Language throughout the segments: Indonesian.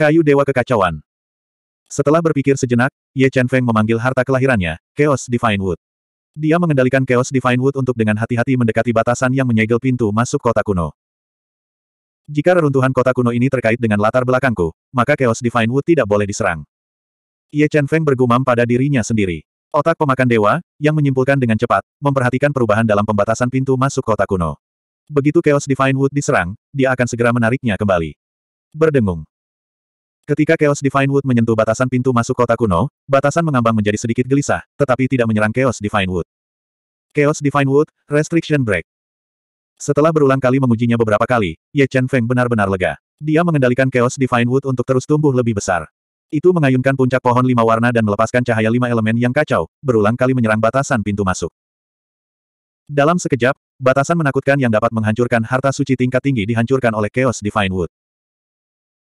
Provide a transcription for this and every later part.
Kayu Dewa Kekacauan. Setelah berpikir sejenak, Ye Chen Feng memanggil harta kelahirannya, Chaos Divine Wood. Dia mengendalikan Chaos Divine Wood untuk dengan hati-hati mendekati batasan yang menyegel pintu masuk kota kuno. Jika reruntuhan kota kuno ini terkait dengan latar belakangku, maka Chaos Divine Wood tidak boleh diserang. Ye Chen Feng bergumam pada dirinya sendiri. Otak pemakan dewa, yang menyimpulkan dengan cepat, memperhatikan perubahan dalam pembatasan pintu masuk kota kuno. Begitu Chaos Divine Wood diserang, dia akan segera menariknya kembali. Berdengung. Ketika Chaos Divine Wood menyentuh batasan pintu masuk kota kuno, batasan mengambang menjadi sedikit gelisah, tetapi tidak menyerang Chaos Divine Wood. Chaos Divine Wood, Restriction Break. Setelah berulang kali mengujinya beberapa kali, Ye Chen Feng benar-benar lega. Dia mengendalikan Chaos Divine Wood untuk terus tumbuh lebih besar. Itu mengayunkan puncak pohon lima warna dan melepaskan cahaya lima elemen yang kacau, berulang kali menyerang batasan pintu masuk. Dalam sekejap, batasan menakutkan yang dapat menghancurkan harta suci tingkat tinggi dihancurkan oleh Chaos Divine Wood.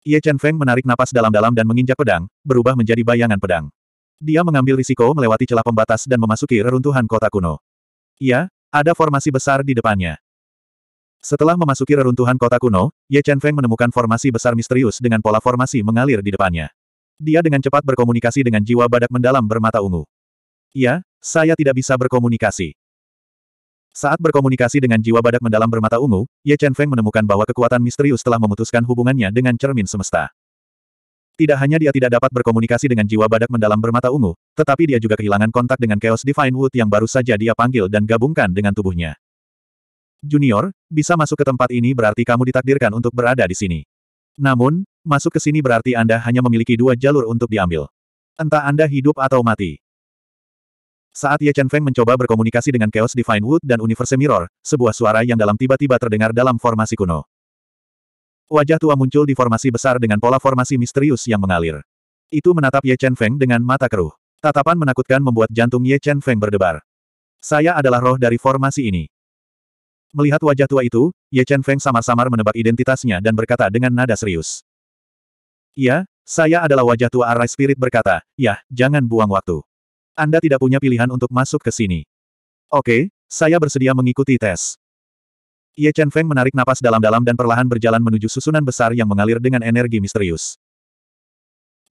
Ye Chen Feng menarik napas dalam-dalam dan menginjak pedang, berubah menjadi bayangan pedang. Dia mengambil risiko melewati celah pembatas dan memasuki reruntuhan kota kuno. Ya, ada formasi besar di depannya. Setelah memasuki reruntuhan kota kuno, Ye Chen Feng menemukan formasi besar misterius dengan pola formasi mengalir di depannya. Dia dengan cepat berkomunikasi dengan jiwa badak mendalam bermata ungu. Ya, saya tidak bisa berkomunikasi. Saat berkomunikasi dengan jiwa badak mendalam bermata ungu, Ye Chen Feng menemukan bahwa kekuatan misterius telah memutuskan hubungannya dengan cermin semesta. Tidak hanya dia tidak dapat berkomunikasi dengan jiwa badak mendalam bermata ungu, tetapi dia juga kehilangan kontak dengan Chaos Divine Wood yang baru saja dia panggil dan gabungkan dengan tubuhnya. Junior, bisa masuk ke tempat ini berarti kamu ditakdirkan untuk berada di sini. Namun, masuk ke sini berarti Anda hanya memiliki dua jalur untuk diambil. Entah Anda hidup atau mati. Saat Ye Chen Feng mencoba berkomunikasi dengan Chaos Divine Wood dan Universe Mirror, sebuah suara yang dalam tiba-tiba terdengar dalam formasi kuno. Wajah tua muncul di formasi besar dengan pola formasi misterius yang mengalir. Itu menatap Ye Chen Feng dengan mata keruh. Tatapan menakutkan membuat jantung Ye Chen Feng berdebar. Saya adalah roh dari formasi ini. Melihat wajah tua itu, Ye Chen Feng samar-samar menebak identitasnya dan berkata dengan nada serius. Ya, saya adalah wajah tua Arai Spirit berkata, ya, jangan buang waktu. Anda tidak punya pilihan untuk masuk ke sini. Oke, saya bersedia mengikuti tes. Ye Chen Feng menarik napas dalam-dalam dan perlahan berjalan menuju susunan besar yang mengalir dengan energi misterius.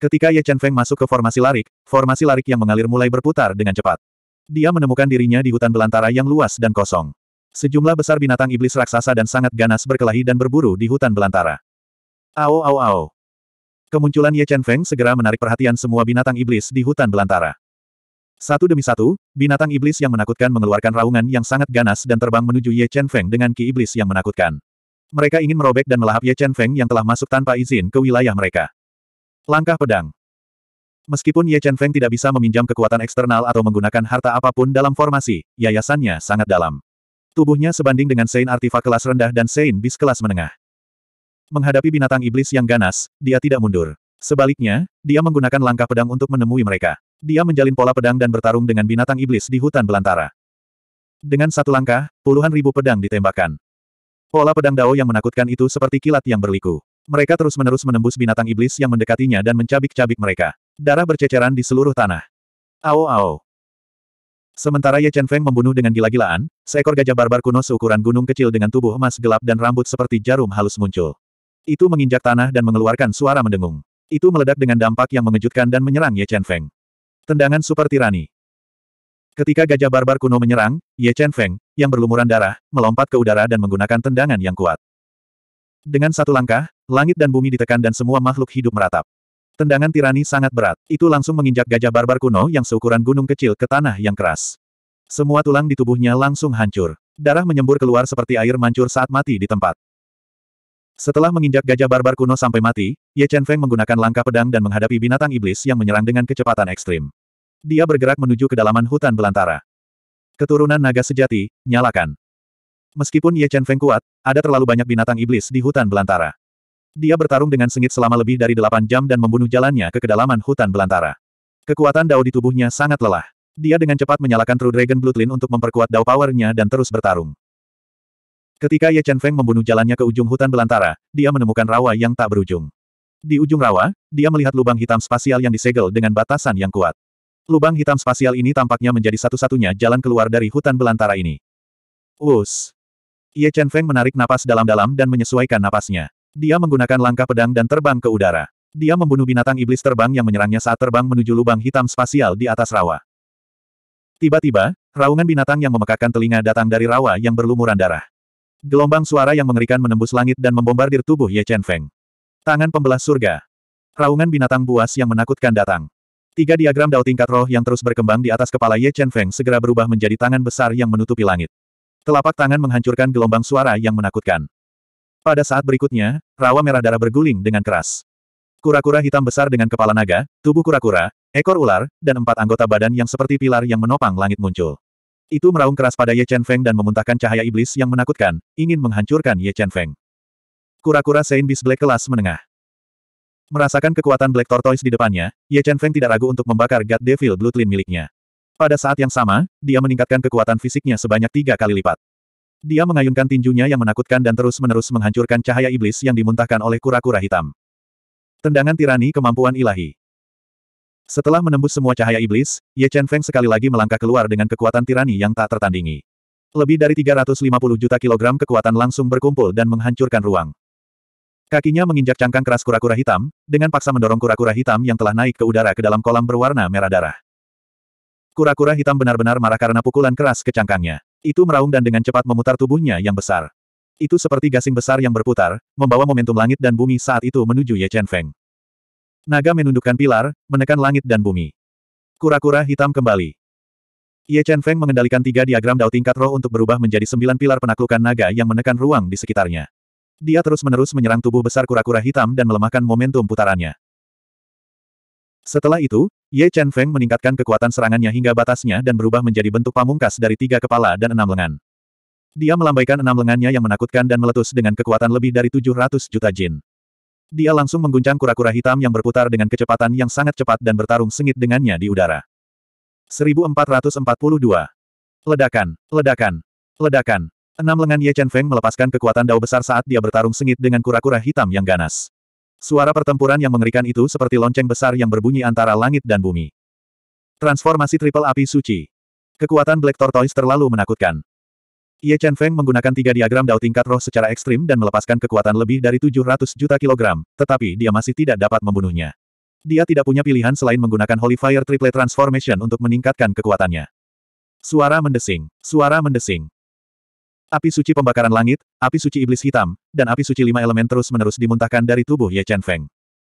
Ketika Ye Chen Feng masuk ke formasi larik, formasi larik yang mengalir mulai berputar dengan cepat. Dia menemukan dirinya di hutan belantara yang luas dan kosong. Sejumlah besar binatang iblis raksasa dan sangat ganas berkelahi dan berburu di hutan belantara. Ao ao ao. Kemunculan Ye Chen Feng segera menarik perhatian semua binatang iblis di hutan belantara. Satu demi satu, binatang iblis yang menakutkan mengeluarkan raungan yang sangat ganas dan terbang menuju Ye Chen Feng dengan ki iblis yang menakutkan. Mereka ingin merobek dan melahap Ye Chen Feng yang telah masuk tanpa izin ke wilayah mereka. Langkah pedang. Meskipun Ye Chen Feng tidak bisa meminjam kekuatan eksternal atau menggunakan harta apapun dalam formasi, yayasannya sangat dalam. Tubuhnya sebanding dengan Sein artefak kelas rendah dan Sein bis kelas menengah. Menghadapi binatang iblis yang ganas, dia tidak mundur. Sebaliknya, dia menggunakan langkah pedang untuk menemui mereka. Dia menjalin pola pedang dan bertarung dengan binatang iblis di hutan belantara. Dengan satu langkah, puluhan ribu pedang ditembakkan. Pola pedang Dao yang menakutkan itu seperti kilat yang berliku. Mereka terus-menerus menembus binatang iblis yang mendekatinya dan mencabik-cabik mereka. Darah berceceran di seluruh tanah. Ao ao. Sementara Ye Chen Feng membunuh dengan gila-gilaan, seekor gajah barbar kuno seukuran gunung kecil dengan tubuh emas gelap dan rambut seperti jarum halus muncul. Itu menginjak tanah dan mengeluarkan suara mendengung. Itu meledak dengan dampak yang mengejutkan dan menyerang Ye Chen Feng. Tendangan Super Tirani. Ketika gajah barbar kuno menyerang, Ye Chen Feng, yang berlumuran darah, melompat ke udara dan menggunakan tendangan yang kuat. Dengan satu langkah, langit dan bumi ditekan dan semua makhluk hidup meratap. Tendangan tirani sangat berat, itu langsung menginjak gajah barbar kuno yang seukuran gunung kecil ke tanah yang keras. Semua tulang di tubuhnya langsung hancur. Darah menyembur keluar seperti air mancur saat mati di tempat. Setelah menginjak gajah barbar kuno sampai mati, Ye Chen Feng menggunakan langkah pedang dan menghadapi binatang iblis yang menyerang dengan kecepatan ekstrim. Dia bergerak menuju kedalaman hutan belantara. Keturunan naga sejati, nyalakan. Meskipun Ye Chen Feng kuat, ada terlalu banyak binatang iblis di hutan belantara. Dia bertarung dengan sengit selama lebih dari delapan jam dan membunuh jalannya ke kedalaman hutan belantara. Kekuatan dao di tubuhnya sangat lelah. Dia dengan cepat menyalakan True Dragon Bloodline untuk memperkuat dao powernya dan terus bertarung. Ketika Ye Chen Feng membunuh jalannya ke ujung hutan belantara, dia menemukan rawa yang tak berujung. Di ujung rawa, dia melihat lubang hitam spasial yang disegel dengan batasan yang kuat. Lubang hitam spasial ini tampaknya menjadi satu-satunya jalan keluar dari hutan belantara ini. Us. Ye Chen Feng menarik napas dalam-dalam dan menyesuaikan napasnya. Dia menggunakan langkah pedang dan terbang ke udara. Dia membunuh binatang iblis terbang yang menyerangnya saat terbang menuju lubang hitam spasial di atas rawa. Tiba-tiba, raungan binatang yang memekakkan telinga datang dari rawa yang berlumuran darah. Gelombang suara yang mengerikan menembus langit dan membombardir tubuh Ye Chen Feng. Tangan pembelah surga. Raungan binatang buas yang menakutkan datang. Tiga diagram dao tingkat roh yang terus berkembang di atas kepala Ye Chen Feng segera berubah menjadi tangan besar yang menutupi langit. Telapak tangan menghancurkan gelombang suara yang menakutkan. Pada saat berikutnya, rawa merah darah berguling dengan keras. Kura-kura hitam besar dengan kepala naga, tubuh kura-kura, ekor ular, dan empat anggota badan yang seperti pilar yang menopang langit muncul. Itu meraung keras pada Ye Chen Feng dan memuntahkan cahaya iblis yang menakutkan, ingin menghancurkan Ye Chen Feng. Kura-kura Saint Beast Black kelas menengah. Merasakan kekuatan Black Tortoise di depannya, Ye Chen Feng tidak ragu untuk membakar God Devil Bloodline miliknya. Pada saat yang sama, dia meningkatkan kekuatan fisiknya sebanyak tiga kali lipat. Dia mengayunkan tinjunya yang menakutkan dan terus-menerus menghancurkan cahaya iblis yang dimuntahkan oleh kura-kura hitam. Tendangan tirani kemampuan ilahi. Setelah menembus semua cahaya iblis, Ye Chen Feng sekali lagi melangkah keluar dengan kekuatan tirani yang tak tertandingi. Lebih dari 350 juta kilogram kekuatan langsung berkumpul dan menghancurkan ruang. Kakinya menginjak cangkang keras kura-kura hitam, dengan paksa mendorong kura-kura hitam yang telah naik ke udara ke dalam kolam berwarna merah darah. Kura-kura hitam benar-benar marah karena pukulan keras ke cangkangnya. Itu meraung dan dengan cepat memutar tubuhnya yang besar. Itu seperti gasing besar yang berputar, membawa momentum langit dan bumi saat itu menuju Ye Chen Feng. Naga menundukkan pilar, menekan langit dan bumi. Kura-kura hitam kembali. Ye Chen Feng mengendalikan tiga diagram dao tingkat roh untuk berubah menjadi sembilan pilar penaklukan naga yang menekan ruang di sekitarnya. Dia terus-menerus menyerang tubuh besar kura-kura hitam dan melemahkan momentum putarannya. Setelah itu, Ye Chen Feng meningkatkan kekuatan serangannya hingga batasnya dan berubah menjadi bentuk pamungkas dari tiga kepala dan enam lengan. Dia melambaikan enam lengannya yang menakutkan dan meletus dengan kekuatan lebih dari 700 juta jin. Dia langsung mengguncang kura-kura hitam yang berputar dengan kecepatan yang sangat cepat dan bertarung sengit dengannya di udara. 1442. Ledakan, ledakan, ledakan. Enam lengan Ye Chen Feng melepaskan kekuatan dao besar saat dia bertarung sengit dengan kura-kura hitam yang ganas. Suara pertempuran yang mengerikan itu seperti lonceng besar yang berbunyi antara langit dan bumi. Transformasi triple api suci. Kekuatan Black Tortoise terlalu menakutkan. Ye Chen Feng menggunakan tiga diagram dao tingkat roh secara ekstrim dan melepaskan kekuatan lebih dari 700 juta kilogram, tetapi dia masih tidak dapat membunuhnya. Dia tidak punya pilihan selain menggunakan Holy Fire Triple Transformation untuk meningkatkan kekuatannya. Suara mendesing. Suara mendesing. Api suci pembakaran langit, api suci iblis hitam, dan api suci lima elemen terus-menerus dimuntahkan dari tubuh Ye Chen Feng.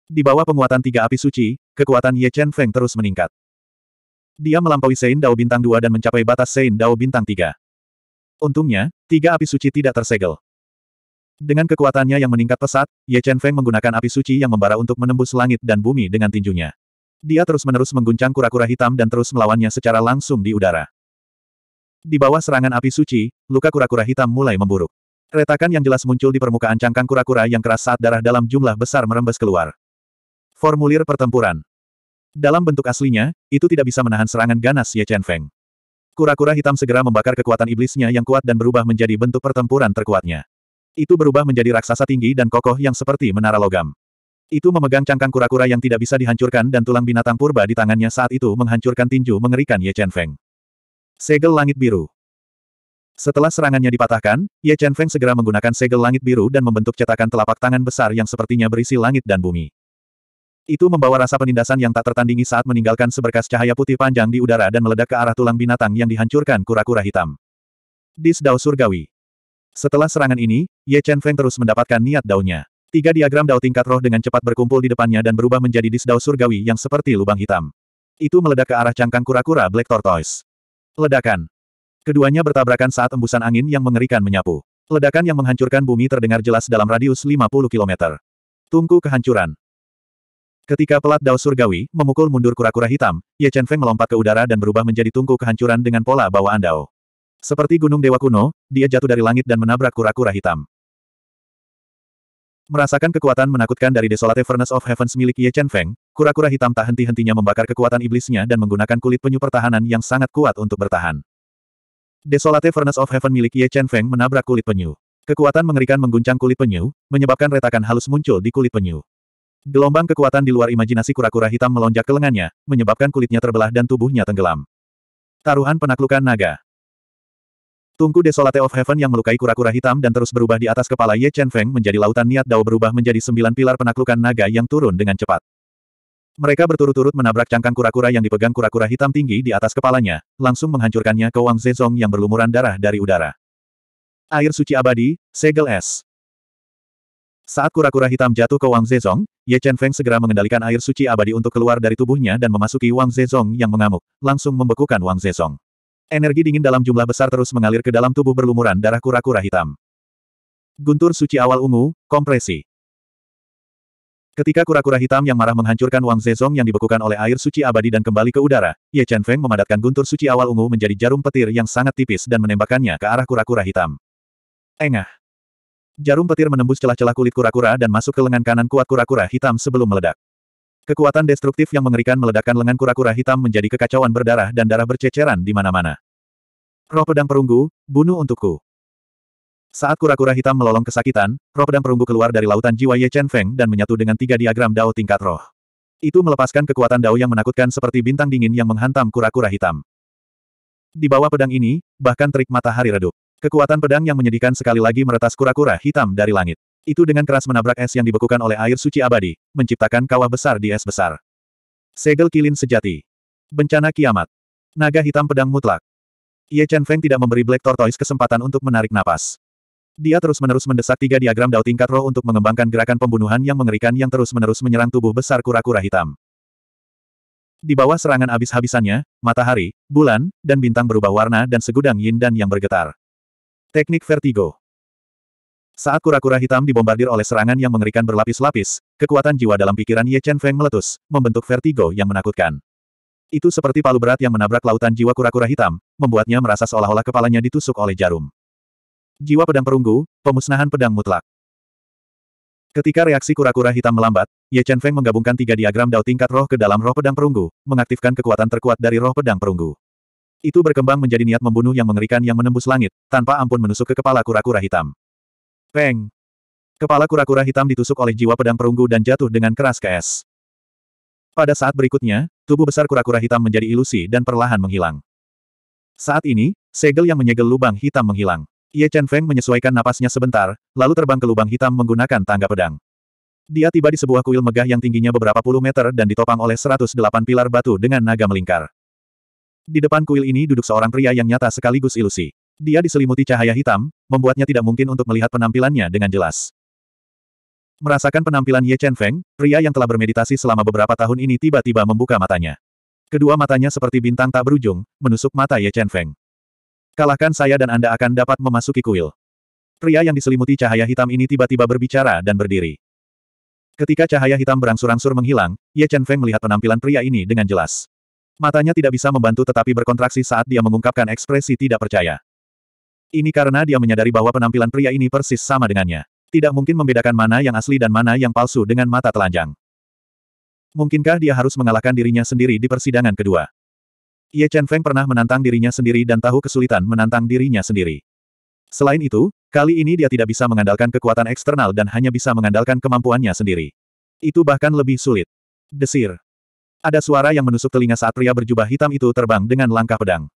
Di bawah penguatan tiga api suci, kekuatan Ye Chen Feng terus meningkat. Dia melampaui Sein Dao Bintang 2 dan mencapai batas Sein Dao Bintang 3. Untungnya, tiga api suci tidak tersegel. Dengan kekuatannya yang meningkat pesat, Ye Chen Feng menggunakan api suci yang membara untuk menembus langit dan bumi dengan tinjunya. Dia terus-menerus mengguncang kura-kura hitam dan terus melawannya secara langsung di udara. Di bawah serangan api suci, luka kura-kura hitam mulai memburuk. Retakan yang jelas muncul di permukaan cangkang kura-kura yang keras saat darah dalam jumlah besar merembes keluar. Formulir pertempuran. Dalam bentuk aslinya, itu tidak bisa menahan serangan ganas Ye Chen Feng. Kura-kura hitam segera membakar kekuatan iblisnya yang kuat dan berubah menjadi bentuk pertempuran terkuatnya. Itu berubah menjadi raksasa tinggi dan kokoh yang seperti menara logam. Itu memegang cangkang kura-kura yang tidak bisa dihancurkan dan tulang binatang purba di tangannya saat itu menghancurkan tinju mengerikan Ye Chen Feng. Segel Langit Biru Setelah serangannya dipatahkan, Ye Chen Feng segera menggunakan segel langit biru dan membentuk cetakan telapak tangan besar yang sepertinya berisi langit dan bumi. Itu membawa rasa penindasan yang tak tertandingi saat meninggalkan seberkas cahaya putih panjang di udara dan meledak ke arah tulang binatang yang dihancurkan kura-kura hitam. Dis Dao Surgawi. Setelah serangan ini, Ye Chen Feng terus mendapatkan niat daunnya. Tiga diagram dao tingkat roh dengan cepat berkumpul di depannya dan berubah menjadi dis dao surgawi yang seperti lubang hitam. Itu meledak ke arah cangkang kura-kura Black Tortoise. Ledakan. Keduanya bertabrakan saat embusan angin yang mengerikan menyapu. Ledakan yang menghancurkan bumi terdengar jelas dalam radius 50 km. Tungku kehancuran. Ketika pelat Dao Surgawi memukul mundur kura-kura hitam, Ye Chen Feng melompat ke udara dan berubah menjadi tungku kehancuran dengan pola bawaan Dao. Seperti gunung dewa kuno, dia jatuh dari langit dan menabrak kura-kura hitam. Merasakan kekuatan menakutkan dari Desolate Furnace of Heavens milik Ye Chen Feng, kura-kura hitam tak henti-hentinya membakar kekuatan iblisnya dan menggunakan kulit penyu pertahanan yang sangat kuat untuk bertahan. Desolate Furnace of Heaven milik Ye Chen Feng menabrak kulit penyu. Kekuatan mengerikan mengguncang kulit penyu, menyebabkan retakan halus muncul di kulit penyu. Gelombang kekuatan di luar imajinasi kura-kura hitam melonjak ke lengannya, menyebabkan kulitnya terbelah dan tubuhnya tenggelam. Taruhan penaklukan naga. Tungku Desolate of Heaven yang melukai kura-kura hitam dan terus berubah di atas kepala Ye Chen Feng menjadi lautan niat Dao berubah menjadi sembilan pilar penaklukan naga yang turun dengan cepat. Mereka berturut-turut menabrak cangkang kura-kura yang dipegang kura-kura hitam tinggi di atas kepalanya, langsung menghancurkannya ke Wang Zezong yang berlumuran darah dari udara. Air suci abadi, segel es. Saat kura-kura hitam jatuh ke Wang Zezong, Ye Chen Feng segera mengendalikan air suci abadi untuk keluar dari tubuhnya dan memasuki Wang Zezong yang mengamuk, langsung membekukan Wang Zezong. Energi dingin dalam jumlah besar terus mengalir ke dalam tubuh berlumuran darah kura-kura hitam. Guntur suci awal ungu, kompresi. Ketika kura-kura hitam yang marah menghancurkan Wang Zezong yang dibekukan oleh air suci abadi dan kembali ke udara, Ye Chen Feng memadatkan guntur suci awal ungu menjadi jarum petir yang sangat tipis dan menembakkannya ke arah kura-kura hitam. Engah! Jarum petir menembus celah-celah kulit kura-kura dan masuk ke lengan kanan kuat kura-kura hitam sebelum meledak. Kekuatan destruktif yang mengerikan meledakkan lengan kura-kura hitam menjadi kekacauan berdarah dan darah berceceran di mana-mana. Roh pedang perunggu, bunuh untukku. Saat kura-kura hitam melolong kesakitan, roh pedang perunggu keluar dari lautan jiwa Ye Chen Feng dan menyatu dengan tiga diagram dao tingkat roh. Itu melepaskan kekuatan dao yang menakutkan seperti bintang dingin yang menghantam kura-kura hitam. Di bawah pedang ini, bahkan terik matahari redup. Kekuatan pedang yang menyedihkan sekali lagi meretas kura-kura hitam dari langit. Itu dengan keras menabrak es yang dibekukan oleh air suci abadi, menciptakan kawah besar di es besar. Segel kilin sejati. Bencana kiamat. Naga hitam pedang mutlak. Ye Chen Feng tidak memberi Black Tortoise kesempatan untuk menarik napas. Dia terus-menerus mendesak tiga diagram Dao tingkat roh untuk mengembangkan gerakan pembunuhan yang mengerikan yang terus-menerus menyerang tubuh besar kura-kura hitam. Di bawah serangan abis-habisannya, matahari, bulan, dan bintang berubah warna dan segudang yin dan yang bergetar. Teknik Vertigo Saat kura-kura hitam dibombardir oleh serangan yang mengerikan berlapis-lapis, kekuatan jiwa dalam pikiran Ye Chen Feng meletus, membentuk vertigo yang menakutkan. Itu seperti palu berat yang menabrak lautan jiwa kura-kura hitam, membuatnya merasa seolah-olah kepalanya ditusuk oleh jarum. Jiwa pedang perunggu, pemusnahan pedang mutlak. Ketika reaksi kura-kura hitam melambat, Ye Chen Feng menggabungkan tiga diagram Dao tingkat roh ke dalam roh pedang perunggu, mengaktifkan kekuatan terkuat dari roh pedang perunggu. Itu berkembang menjadi niat membunuh yang mengerikan yang menembus langit, tanpa ampun menusuk ke kepala kura-kura hitam. Peng! Kepala kura-kura hitam ditusuk oleh jiwa pedang perunggu dan jatuh dengan keras ke es. Pada saat berikutnya, tubuh besar kura-kura hitam menjadi ilusi dan perlahan menghilang. Saat ini, segel yang menyegel lubang hitam menghilang. Ye Chen Feng menyesuaikan napasnya sebentar, lalu terbang ke lubang hitam menggunakan tangga pedang. Dia tiba di sebuah kuil megah yang tingginya beberapa puluh meter dan ditopang oleh 108 pilar batu dengan naga melingkar. Di depan kuil ini duduk seorang pria yang nyata sekaligus ilusi. Dia diselimuti cahaya hitam, membuatnya tidak mungkin untuk melihat penampilannya dengan jelas. Merasakan penampilan Ye Chen Feng, pria yang telah bermeditasi selama beberapa tahun ini tiba-tiba membuka matanya. Kedua matanya seperti bintang tak berujung, menusuk mata Ye Chen Feng. Kalahkan saya dan Anda akan dapat memasuki kuil. Pria yang diselimuti cahaya hitam ini tiba-tiba berbicara dan berdiri. Ketika cahaya hitam berangsur-angsur menghilang, Ye Chen Feng melihat penampilan pria ini dengan jelas. Matanya tidak bisa membantu tetapi berkontraksi saat dia mengungkapkan ekspresi tidak percaya. Ini karena dia menyadari bahwa penampilan pria ini persis sama dengannya. Tidak mungkin membedakan mana yang asli dan mana yang palsu dengan mata telanjang. Mungkinkah dia harus mengalahkan dirinya sendiri di persidangan kedua? Ye Chen Feng pernah menantang dirinya sendiri dan tahu kesulitan menantang dirinya sendiri. Selain itu, kali ini dia tidak bisa mengandalkan kekuatan eksternal dan hanya bisa mengandalkan kemampuannya sendiri. Itu bahkan lebih sulit. Desir. Ada suara yang menusuk telinga saat pria berjubah hitam itu terbang dengan langkah pedang.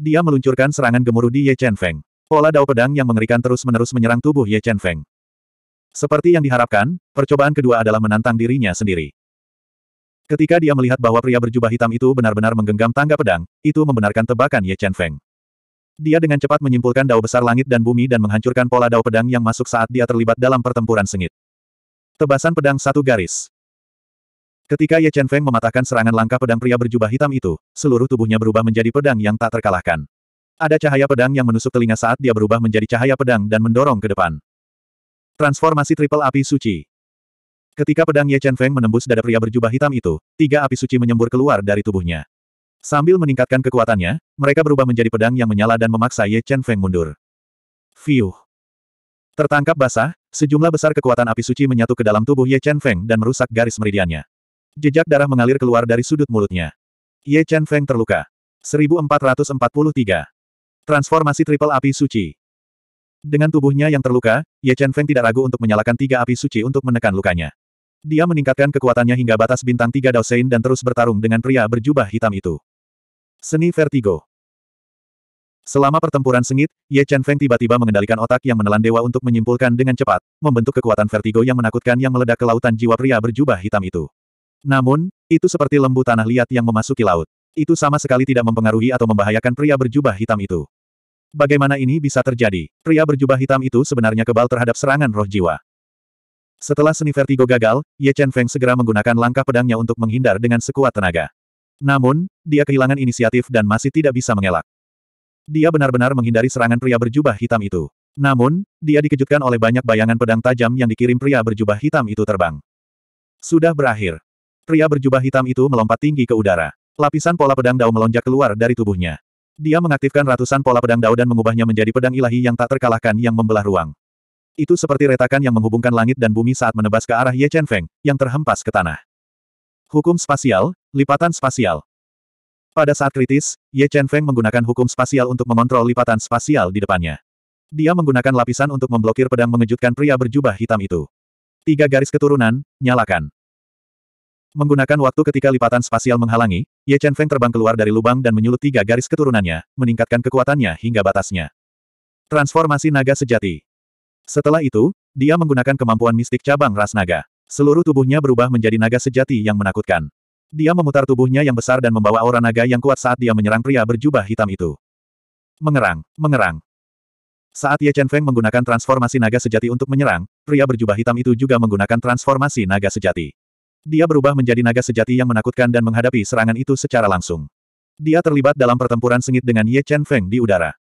Dia meluncurkan serangan gemuruh di Ye Chen Feng. Pola dao pedang yang mengerikan terus-menerus menyerang tubuh Ye Chen Feng. Seperti yang diharapkan, percobaan kedua adalah menantang dirinya sendiri. Ketika dia melihat bahwa pria berjubah hitam itu benar-benar menggenggam tangga pedang, itu membenarkan tebakan Ye Chen Feng. Dia dengan cepat menyimpulkan dao besar langit dan bumi dan menghancurkan pola dao pedang yang masuk saat dia terlibat dalam pertempuran sengit. Tebasan pedang satu garis. Ketika Ye Chen Feng mematahkan serangan langkah pedang pria berjubah hitam itu, seluruh tubuhnya berubah menjadi pedang yang tak terkalahkan. Ada cahaya pedang yang menusuk telinga saat dia berubah menjadi cahaya pedang dan mendorong ke depan. Transformasi triple api suci. Ketika pedang Ye Chen Feng menembus dada pria berjubah hitam itu, tiga api suci menyembur keluar dari tubuhnya. Sambil meningkatkan kekuatannya, mereka berubah menjadi pedang yang menyala dan memaksa Ye Chen Feng mundur. Fiuh. Tertangkap basah, sejumlah besar kekuatan api suci menyatu ke dalam tubuh Ye Chen Feng dan merusak garis meridiannya. Jejak darah mengalir keluar dari sudut mulutnya. Ye Chen Feng terluka. 1443. Transformasi triple api suci. Dengan tubuhnya yang terluka, Ye Chen Feng tidak ragu untuk menyalakan tiga api suci untuk menekan lukanya. Dia meningkatkan kekuatannya hingga batas bintang tiga Daosein dan terus bertarung dengan pria berjubah hitam itu. Seni Vertigo Selama pertempuran sengit, Ye Chen Feng tiba-tiba mengendalikan otak yang menelan dewa untuk menyimpulkan dengan cepat, membentuk kekuatan vertigo yang menakutkan yang meledak ke lautan jiwa pria berjubah hitam itu. Namun, itu seperti lembu tanah liat yang memasuki laut. Itu sama sekali tidak mempengaruhi atau membahayakan pria berjubah hitam itu. Bagaimana ini bisa terjadi? Pria berjubah hitam itu sebenarnya kebal terhadap serangan roh jiwa. Setelah seni vertigo gagal, Ye Chen Feng segera menggunakan langkah pedangnya untuk menghindar dengan sekuat tenaga. Namun, dia kehilangan inisiatif dan masih tidak bisa mengelak. Dia benar-benar menghindari serangan pria berjubah hitam itu. Namun, dia dikejutkan oleh banyak bayangan pedang tajam yang dikirim pria berjubah hitam itu terbang. Sudah berakhir. Pria berjubah hitam itu melompat tinggi ke udara. Lapisan pola pedang dao melonjak keluar dari tubuhnya. Dia mengaktifkan ratusan pola pedang dao dan mengubahnya menjadi pedang ilahi yang tak terkalahkan yang membelah ruang. Itu seperti retakan yang menghubungkan langit dan bumi saat menebas ke arah Ye Chen Feng, yang terhempas ke tanah. Hukum spasial, lipatan spasial. Pada saat kritis, Ye Chen Feng menggunakan hukum spasial untuk mengontrol lipatan spasial di depannya. Dia menggunakan lapisan untuk memblokir pedang mengejutkan pria berjubah hitam itu. Tiga garis keturunan, nyalakan. Menggunakan waktu ketika lipatan spasial menghalangi, Ye Chen Feng terbang keluar dari lubang dan menyulut tiga garis keturunannya, meningkatkan kekuatannya hingga batasnya. Transformasi naga sejati. Setelah itu, dia menggunakan kemampuan mistik cabang ras naga. Seluruh tubuhnya berubah menjadi naga sejati yang menakutkan. Dia memutar tubuhnya yang besar dan membawa aura naga yang kuat saat dia menyerang pria berjubah hitam itu. Mengerang, mengerang, saat Ye Chen Feng menggunakan transformasi naga sejati untuk menyerang, pria berjubah hitam itu juga menggunakan transformasi naga sejati. Dia berubah menjadi naga sejati yang menakutkan dan menghadapi serangan itu secara langsung. Dia terlibat dalam pertempuran sengit dengan Ye Chen Feng di udara.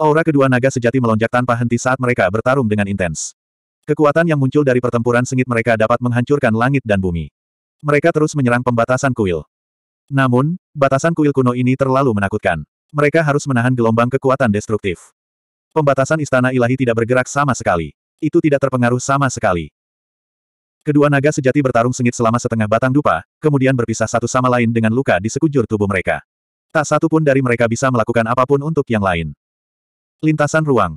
Aura kedua naga sejati melonjak tanpa henti saat mereka bertarung dengan intens. Kekuatan yang muncul dari pertempuran sengit mereka dapat menghancurkan langit dan bumi. Mereka terus menyerang pembatasan kuil. Namun, batasan kuil kuno ini terlalu menakutkan. Mereka harus menahan gelombang kekuatan destruktif. Pembatasan istana ilahi tidak bergerak sama sekali. Itu tidak terpengaruh sama sekali. Kedua naga sejati bertarung sengit selama setengah batang dupa, kemudian berpisah satu sama lain dengan luka di sekujur tubuh mereka. Tak satu pun dari mereka bisa melakukan apapun untuk yang lain. Lintasan ruang.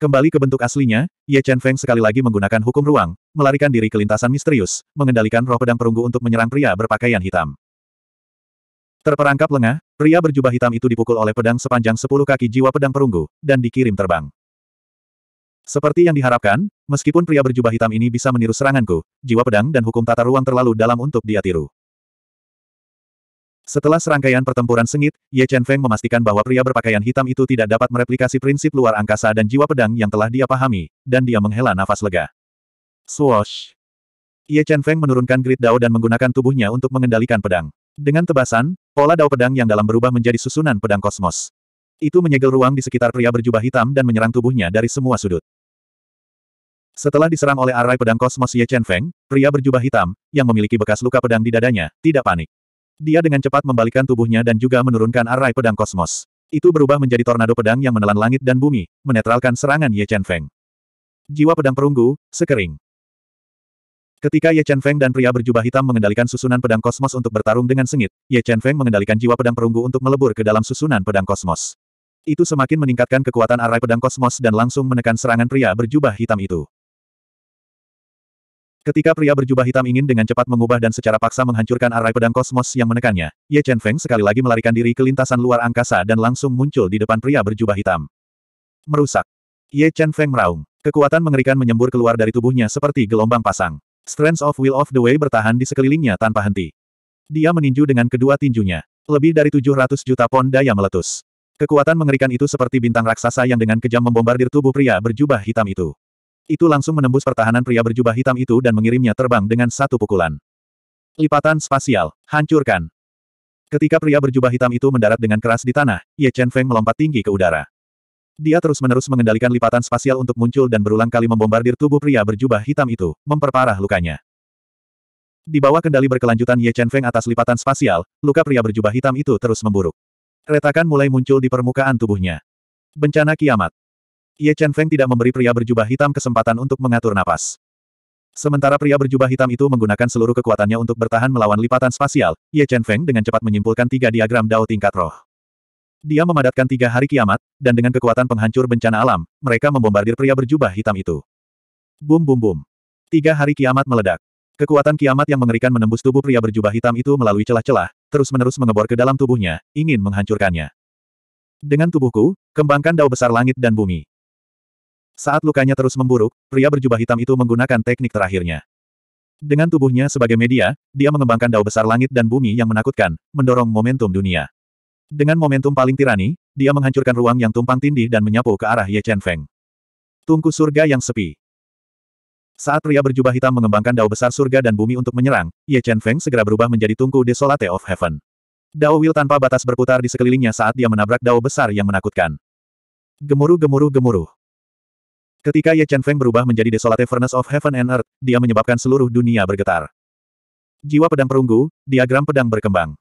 Kembali ke bentuk aslinya, Ye Chen Feng sekali lagi menggunakan hukum ruang, melarikan diri ke lintasan misterius, mengendalikan roh pedang perunggu untuk menyerang pria berpakaian hitam. Terperangkap lengah, pria berjubah hitam itu dipukul oleh pedang sepanjang sepuluh kaki jiwa pedang perunggu, dan dikirim terbang. Seperti yang diharapkan, meskipun pria berjubah hitam ini bisa meniru seranganku, jiwa pedang dan hukum tata ruang terlalu dalam untuk dia tiru. Setelah serangkaian pertempuran sengit, Ye Chen Feng memastikan bahwa pria berpakaian hitam itu tidak dapat mereplikasi prinsip luar angkasa dan jiwa pedang yang telah dia pahami, dan dia menghela nafas lega. Swoosh! Ye Chen Feng menurunkan grid dao dan menggunakan tubuhnya untuk mengendalikan pedang. Dengan tebasan, pola dao pedang yang dalam berubah menjadi susunan pedang kosmos. Itu menyegel ruang di sekitar pria berjubah hitam dan menyerang tubuhnya dari semua sudut. Setelah diserang oleh arai pedang kosmos Ye Chen Feng, pria berjubah hitam, yang memiliki bekas luka pedang di dadanya, tidak panik. Dia dengan cepat membalikkan tubuhnya dan juga menurunkan arai pedang kosmos. Itu berubah menjadi tornado pedang yang menelan langit dan bumi, menetralkan serangan Ye Chen Feng. Jiwa pedang perunggu, sekering. Ketika Ye Chen Feng dan pria berjubah hitam mengendalikan susunan pedang kosmos untuk bertarung dengan sengit, Ye Chen Feng mengendalikan jiwa pedang perunggu untuk melebur ke dalam susunan pedang kosmos. Itu semakin meningkatkan kekuatan arai pedang kosmos dan langsung menekan serangan pria berjubah hitam itu. Ketika pria berjubah hitam ingin dengan cepat mengubah dan secara paksa menghancurkan arai pedang kosmos yang menekannya, Ye Chen Feng sekali lagi melarikan diri ke lintasan luar angkasa dan langsung muncul di depan pria berjubah hitam. Merusak. Ye Chen Feng meraung. Kekuatan mengerikan menyembur keluar dari tubuhnya seperti gelombang pasang. Strength of Will of the Way bertahan di sekelilingnya tanpa henti. Dia meninju dengan kedua tinjunya. Lebih dari 700 juta pon daya meletus. Kekuatan mengerikan itu seperti bintang raksasa yang dengan kejam membombardir tubuh pria berjubah hitam itu. Itu langsung menembus pertahanan pria berjubah hitam itu dan mengirimnya terbang dengan satu pukulan. Lipatan spasial, hancurkan. Ketika pria berjubah hitam itu mendarat dengan keras di tanah, Ye Chen Feng melompat tinggi ke udara. Dia terus-menerus mengendalikan lipatan spasial untuk muncul dan berulang kali membombardir tubuh pria berjubah hitam itu, memperparah lukanya. Di bawah kendali berkelanjutan Ye Chen Feng atas lipatan spasial, luka pria berjubah hitam itu terus memburuk. Retakan mulai muncul di permukaan tubuhnya. Bencana kiamat. Ye Chen Feng tidak memberi pria berjubah hitam kesempatan untuk mengatur napas. Sementara pria berjubah hitam itu menggunakan seluruh kekuatannya untuk bertahan melawan lipatan spasial, Ye Chen Feng dengan cepat menyimpulkan tiga diagram Dao tingkat roh. Dia memadatkan tiga hari kiamat, dan dengan kekuatan penghancur bencana alam, mereka membombardir pria berjubah hitam itu. Bum bum bum. Tiga hari kiamat meledak. Kekuatan kiamat yang mengerikan menembus tubuh pria berjubah hitam itu melalui celah-celah, terus-menerus mengebor ke dalam tubuhnya, ingin menghancurkannya. Dengan tubuhku, kembangkan dao besar langit dan bumi. Saat lukanya terus memburuk, pria berjubah hitam itu menggunakan teknik terakhirnya. Dengan tubuhnya sebagai media, dia mengembangkan dao besar langit dan bumi yang menakutkan, mendorong momentum dunia. Dengan momentum paling tirani, dia menghancurkan ruang yang tumpang tindih dan menyapu ke arah Ye Chen Feng. Tungku surga yang sepi. Saat pria berjubah hitam mengembangkan dao besar surga dan bumi untuk menyerang, Ye Chen Feng segera berubah menjadi tungku desolate of heaven. Dao Will tanpa batas berputar di sekelilingnya saat dia menabrak dao besar yang menakutkan. Gemuruh gemuruh gemuruh. Ketika Ye Chen Feng berubah menjadi Desolate Furnace of Heaven and Earth, dia menyebabkan seluruh dunia bergetar. Jiwa pedang perunggu, diagram pedang berkembang.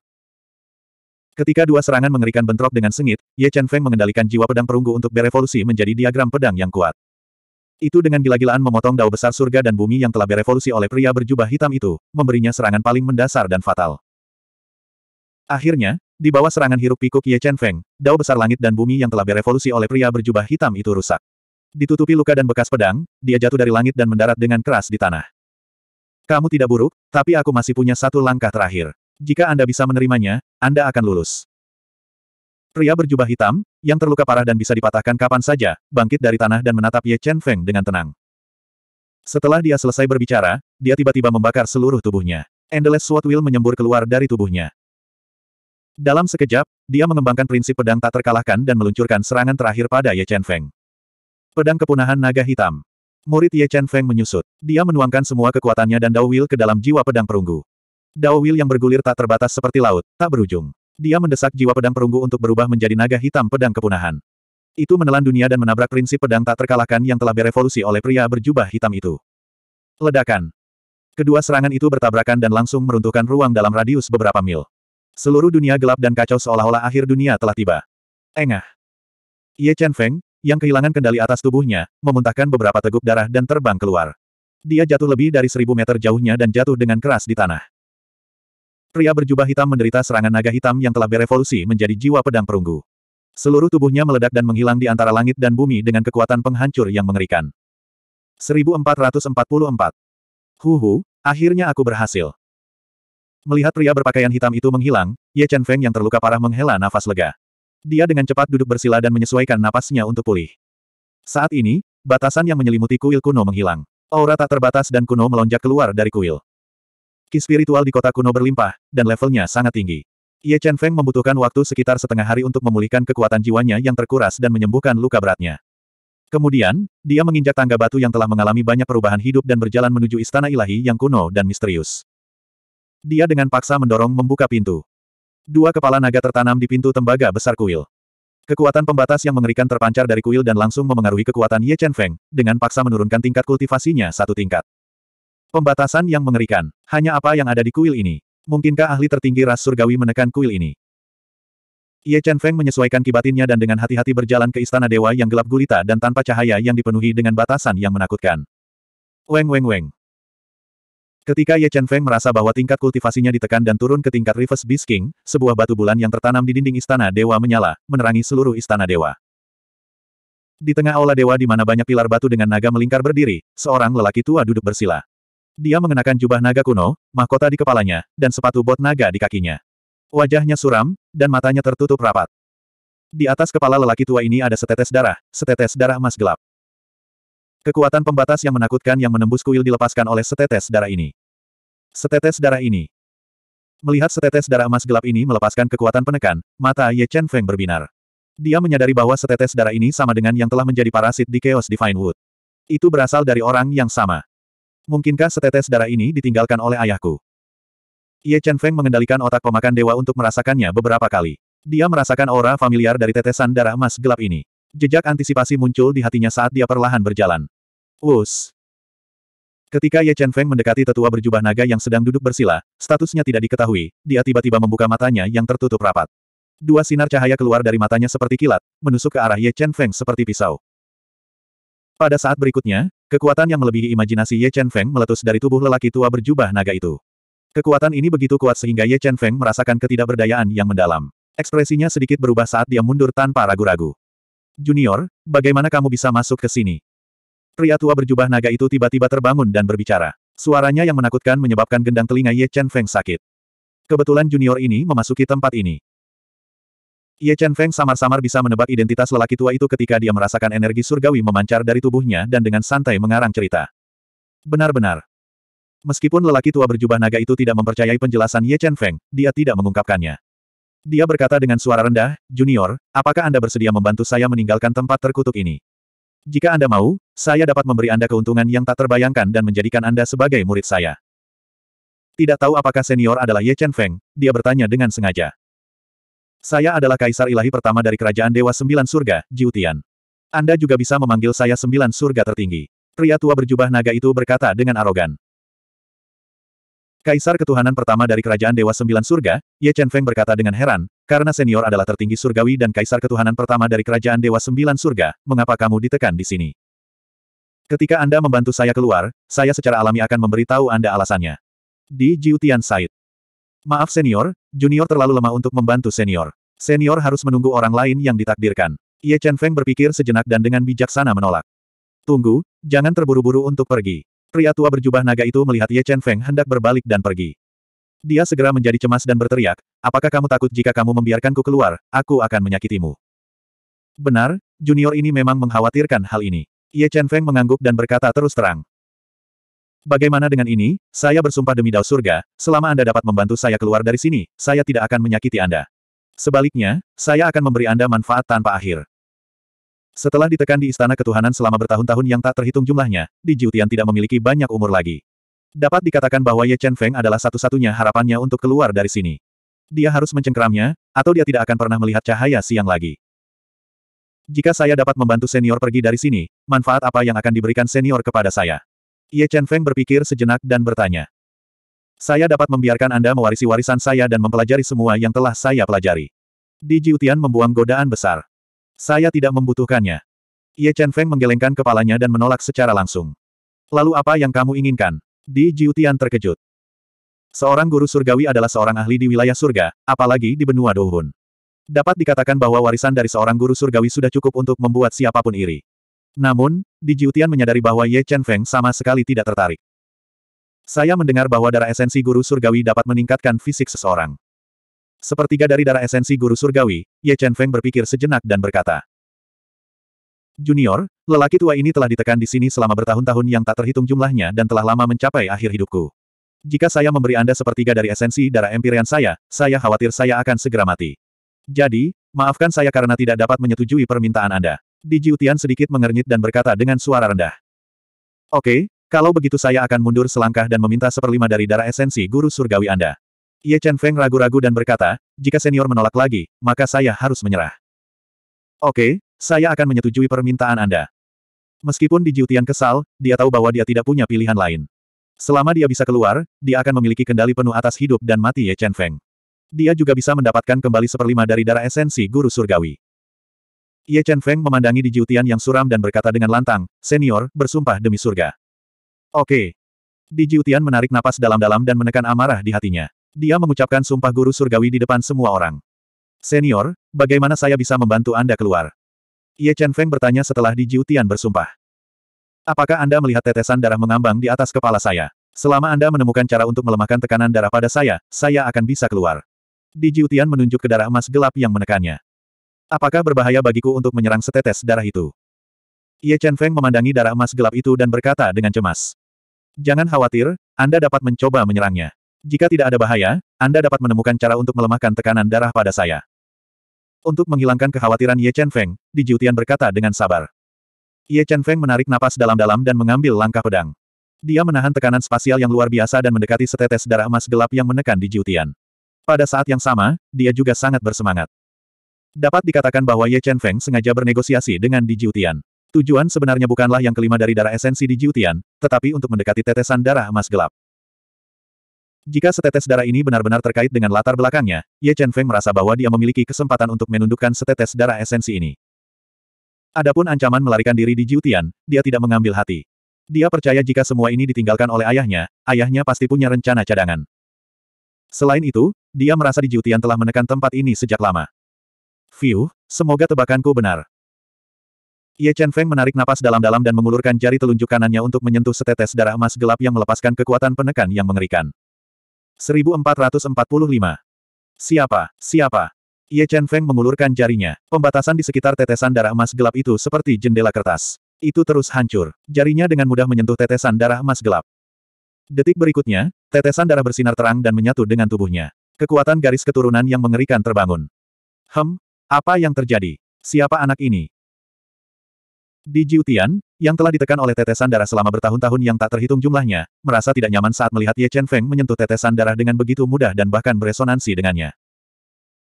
Ketika dua serangan mengerikan bentrok dengan sengit, Ye Chen Feng mengendalikan jiwa pedang perunggu untuk berevolusi menjadi diagram pedang yang kuat. Itu dengan gila-gilaan memotong dao besar surga dan bumi yang telah berevolusi oleh pria berjubah hitam itu, memberinya serangan paling mendasar dan fatal. Akhirnya, di bawah serangan hiruk pikuk Ye Chen Feng, dao besar langit dan bumi yang telah berevolusi oleh pria berjubah hitam itu rusak. Ditutupi luka dan bekas pedang, dia jatuh dari langit dan mendarat dengan keras di tanah. Kamu tidak buruk, tapi aku masih punya satu langkah terakhir. Jika Anda bisa menerimanya, Anda akan lulus. Pria berjubah hitam, yang terluka parah dan bisa dipatahkan kapan saja, bangkit dari tanah dan menatap Ye Chen Feng dengan tenang. Setelah dia selesai berbicara, dia tiba-tiba membakar seluruh tubuhnya. Endless Sword Will menyembur keluar dari tubuhnya. Dalam sekejap, dia mengembangkan prinsip pedang tak terkalahkan dan meluncurkan serangan terakhir pada Ye Chen Feng. Pedang kepunahan naga hitam. Murid Ye Chen Feng menyusut. Dia menuangkan semua kekuatannya dan Dao Will ke dalam jiwa pedang perunggu. Dao Will yang bergulir tak terbatas seperti laut, tak berujung. Dia mendesak jiwa pedang perunggu untuk berubah menjadi naga hitam pedang kepunahan. Itu menelan dunia dan menabrak prinsip pedang tak terkalahkan yang telah berevolusi oleh pria berjubah hitam itu. Ledakan. Kedua serangan itu bertabrakan dan langsung meruntuhkan ruang dalam radius beberapa mil. Seluruh dunia gelap dan kacau seolah-olah akhir dunia telah tiba. Engah. Ye Chen Feng, yang kehilangan kendali atas tubuhnya, memuntahkan beberapa teguk darah dan terbang keluar. Dia jatuh lebih dari seribu meter jauhnya dan jatuh dengan keras di tanah. Pria berjubah hitam menderita serangan naga hitam yang telah berevolusi menjadi jiwa pedang perunggu. Seluruh tubuhnya meledak dan menghilang di antara langit dan bumi dengan kekuatan penghancur yang mengerikan. 1444. Huhu, akhirnya aku berhasil. Melihat pria berpakaian hitam itu menghilang, Ye Chen Feng yang terluka parah menghela nafas lega. Dia dengan cepat duduk bersila dan menyesuaikan napasnya untuk pulih. Saat ini, batasan yang menyelimuti kuil kuno menghilang. Aura tak terbatas dan kuno melonjak keluar dari kuil. Ki spiritual di kota kuno berlimpah, dan levelnya sangat tinggi. Ye Chen Feng membutuhkan waktu sekitar setengah hari untuk memulihkan kekuatan jiwanya yang terkuras dan menyembuhkan luka beratnya. Kemudian, dia menginjak tangga batu yang telah mengalami banyak perubahan hidup dan berjalan menuju istana ilahi yang kuno dan misterius. Dia dengan paksa mendorong membuka pintu. Dua kepala naga tertanam di pintu tembaga besar kuil. Kekuatan pembatas yang mengerikan terpancar dari kuil dan langsung memengaruhi kekuatan Ye Chen Feng, dengan paksa menurunkan tingkat kultivasinya satu tingkat. Pembatasan yang mengerikan. Hanya apa yang ada di kuil ini. Mungkinkah ahli tertinggi ras surgawi menekan kuil ini? Ye Chen Feng menyesuaikan kibatinnya dan dengan hati-hati berjalan ke istana dewa yang gelap gulita dan tanpa cahaya yang dipenuhi dengan batasan yang menakutkan. Weng weng weng. Ketika Ye Chen Feng merasa bahwa tingkat kultivasinya ditekan dan turun ke tingkat Reverse Beast King, sebuah batu bulan yang tertanam di dinding istana dewa menyala, menerangi seluruh istana dewa. Di tengah aula dewa di mana banyak pilar batu dengan naga melingkar berdiri, seorang lelaki tua duduk bersila. Dia mengenakan jubah naga kuno, mahkota di kepalanya, dan sepatu bot naga di kakinya. Wajahnya suram, dan matanya tertutup rapat. Di atas kepala lelaki tua ini ada setetes darah, setetes darah emas gelap. Kekuatan pembatas yang menakutkan yang menembus kuil dilepaskan oleh setetes darah ini. Setetes darah ini. Melihat setetes darah emas gelap ini melepaskan kekuatan penekan, mata Ye Chen Feng berbinar. Dia menyadari bahwa setetes darah ini sama dengan yang telah menjadi parasit di Chaos Divine Wood. Itu berasal dari orang yang sama. Mungkinkah setetes darah ini ditinggalkan oleh ayahku? Ye Chen Feng mengendalikan otak pemakan dewa untuk merasakannya beberapa kali. Dia merasakan aura familiar dari tetesan darah emas gelap ini. Jejak antisipasi muncul di hatinya saat dia perlahan berjalan. Wus. Ketika Ye Chen Feng mendekati tetua berjubah naga yang sedang duduk bersila, statusnya tidak diketahui, dia tiba-tiba membuka matanya yang tertutup rapat. Dua sinar cahaya keluar dari matanya seperti kilat, menusuk ke arah Ye Chen Feng seperti pisau. Pada saat berikutnya, kekuatan yang melebihi imajinasi Ye Chen Feng meletus dari tubuh lelaki tua berjubah naga itu. Kekuatan ini begitu kuat sehingga Ye Chen Feng merasakan ketidakberdayaan yang mendalam. Ekspresinya sedikit berubah saat dia mundur tanpa ragu-ragu. Junior, bagaimana kamu bisa masuk ke sini? Pria tua berjubah naga itu tiba-tiba terbangun dan berbicara. Suaranya yang menakutkan menyebabkan gendang telinga Ye Chen Feng sakit. Kebetulan junior ini memasuki tempat ini. Ye Chen Feng samar-samar bisa menebak identitas lelaki tua itu ketika dia merasakan energi surgawi memancar dari tubuhnya dan dengan santai mengarang cerita. Benar-benar. Meskipun lelaki tua berjubah naga itu tidak mempercayai penjelasan Ye Chen Feng, dia tidak mengungkapkannya. Dia berkata dengan suara rendah, Junior, apakah Anda bersedia membantu saya meninggalkan tempat terkutuk ini? Jika Anda mau, saya dapat memberi Anda keuntungan yang tak terbayangkan dan menjadikan Anda sebagai murid saya. Tidak tahu apakah senior adalah Ye Chen Feng, dia bertanya dengan sengaja. Saya adalah kaisar ilahi pertama dari kerajaan Dewa Sembilan Surga, Jiutian. Anda juga bisa memanggil saya Sembilan Surga Tertinggi. Pria tua berjubah naga itu berkata dengan arogan. Kaisar ketuhanan pertama dari kerajaan Dewa Sembilan Surga, Ye Chen Feng berkata dengan heran, karena senior adalah tertinggi surgawi dan kaisar ketuhanan pertama dari kerajaan Dewa Sembilan Surga, mengapa kamu ditekan di sini? Ketika Anda membantu saya keluar, saya secara alami akan memberitahu Anda alasannya. Di Jiutian Said. Maaf senior, junior terlalu lemah untuk membantu senior. Senior harus menunggu orang lain yang ditakdirkan. Ye Chen Feng berpikir sejenak dan dengan bijaksana menolak. Tunggu, jangan terburu-buru untuk pergi. Pria tua berjubah naga itu melihat Ye Chen Feng hendak berbalik dan pergi. Dia segera menjadi cemas dan berteriak, apakah kamu takut jika kamu membiarkanku keluar, aku akan menyakitimu. Benar, junior ini memang mengkhawatirkan hal ini. Ye Chen Feng mengangguk dan berkata terus terang. Bagaimana dengan ini, saya bersumpah demi Dao Surga, selama Anda dapat membantu saya keluar dari sini, saya tidak akan menyakiti Anda. Sebaliknya, saya akan memberi Anda manfaat tanpa akhir. Setelah ditekan di Istana Ketuhanan selama bertahun-tahun yang tak terhitung jumlahnya, Di Jiutian tidak memiliki banyak umur lagi. Dapat dikatakan bahwa Ye Chen Feng adalah satu-satunya harapannya untuk keluar dari sini. Dia harus mencengkramnya, atau dia tidak akan pernah melihat cahaya siang lagi. Jika saya dapat membantu senior pergi dari sini, manfaat apa yang akan diberikan senior kepada saya? Ye Chen Feng berpikir sejenak dan bertanya. Saya dapat membiarkan Anda mewarisi warisan saya dan mempelajari semua yang telah saya pelajari. Di Jiutian membuang godaan besar. Saya tidak membutuhkannya. Ye Chen Feng menggelengkan kepalanya dan menolak secara langsung. Lalu apa yang kamu inginkan? Di Jiutian terkejut. Seorang guru surgawi adalah seorang ahli di wilayah surga, apalagi di benua Dohun. Dapat dikatakan bahwa warisan dari seorang guru surgawi sudah cukup untuk membuat siapapun iri. Namun, Di Jiutian menyadari bahwa Ye Chen Feng sama sekali tidak tertarik. Saya mendengar bahwa darah esensi guru surgawi dapat meningkatkan fisik seseorang. Sepertiga dari darah esensi guru surgawi, Ye Chen Feng berpikir sejenak dan berkata, Junior, Lelaki tua ini telah ditekan di sini selama bertahun-tahun yang tak terhitung jumlahnya dan telah lama mencapai akhir hidupku. Jika saya memberi Anda sepertiga dari esensi darah empirian saya, saya khawatir saya akan segera mati. Jadi, maafkan saya karena tidak dapat menyetujui permintaan Anda. Di Tian sedikit mengernyit dan berkata dengan suara rendah. Oke, kalau begitu saya akan mundur selangkah dan meminta seperlima dari darah esensi guru surgawi Anda. Ye Chen Feng ragu-ragu dan berkata, jika senior menolak lagi, maka saya harus menyerah. Oke, saya akan menyetujui permintaan Anda. Meskipun di Jiutian kesal, dia tahu bahwa dia tidak punya pilihan lain. Selama dia bisa keluar, dia akan memiliki kendali penuh atas hidup dan mati Ye Chen Feng. Dia juga bisa mendapatkan kembali seperlima dari darah esensi guru surgawi. Ye Chen Feng memandangi di Jiutian yang suram dan berkata dengan lantang, Senior, bersumpah demi surga. Oke. Di Jiutian menarik napas dalam-dalam dan menekan amarah di hatinya. Dia mengucapkan sumpah guru surgawi di depan semua orang. Senior, bagaimana saya bisa membantu Anda keluar? Ye Chen Feng bertanya setelah Di Jiutian bersumpah. Apakah Anda melihat tetesan darah mengambang di atas kepala saya? Selama Anda menemukan cara untuk melemahkan tekanan darah pada saya, saya akan bisa keluar. Di Jiutian menunjuk ke darah emas gelap yang menekannya. Apakah berbahaya bagiku untuk menyerang setetes darah itu? Ye Chen Feng memandangi darah emas gelap itu dan berkata dengan cemas. Jangan khawatir, Anda dapat mencoba menyerangnya. Jika tidak ada bahaya, Anda dapat menemukan cara untuk melemahkan tekanan darah pada saya. Untuk menghilangkan kekhawatiran Ye Chen Feng, Di Jiutian berkata dengan sabar. Ye Chen Feng menarik napas dalam-dalam dan mengambil langkah pedang. Dia menahan tekanan spasial yang luar biasa dan mendekati setetes darah emas gelap yang menekan Di Jiutian. Pada saat yang sama, dia juga sangat bersemangat. Dapat dikatakan bahwa Ye Chen Feng sengaja bernegosiasi dengan Di Jiutian. Tujuan sebenarnya bukanlah yang kelima dari darah esensi Di Jiutian, tetapi untuk mendekati tetesan darah emas gelap. Jika setetes darah ini benar-benar terkait dengan latar belakangnya, Ye Chen Feng merasa bahwa dia memiliki kesempatan untuk menundukkan setetes darah esensi ini. Adapun ancaman melarikan diri di Jiutian, dia tidak mengambil hati. Dia percaya jika semua ini ditinggalkan oleh ayahnya, ayahnya pasti punya rencana cadangan. Selain itu, dia merasa di Jiutian telah menekan tempat ini sejak lama. View, semoga tebakanku benar. Ye Chen Feng menarik napas dalam-dalam dan mengulurkan jari telunjuk kanannya untuk menyentuh setetes darah emas gelap yang melepaskan kekuatan penekan yang mengerikan. 1445. Siapa? Siapa? Ye Chen Feng mengulurkan jarinya. Pembatasan di sekitar tetesan darah emas gelap itu seperti jendela kertas. Itu terus hancur. Jarinya dengan mudah menyentuh tetesan darah emas gelap. Detik berikutnya, tetesan darah bersinar terang dan menyatu dengan tubuhnya. Kekuatan garis keturunan yang mengerikan terbangun. Hem, apa yang terjadi? Siapa anak ini? Di Jiutian, yang telah ditekan oleh tetesan darah selama bertahun-tahun yang tak terhitung jumlahnya, merasa tidak nyaman saat melihat Ye Chen Feng menyentuh tetesan darah dengan begitu mudah dan bahkan beresonansi dengannya.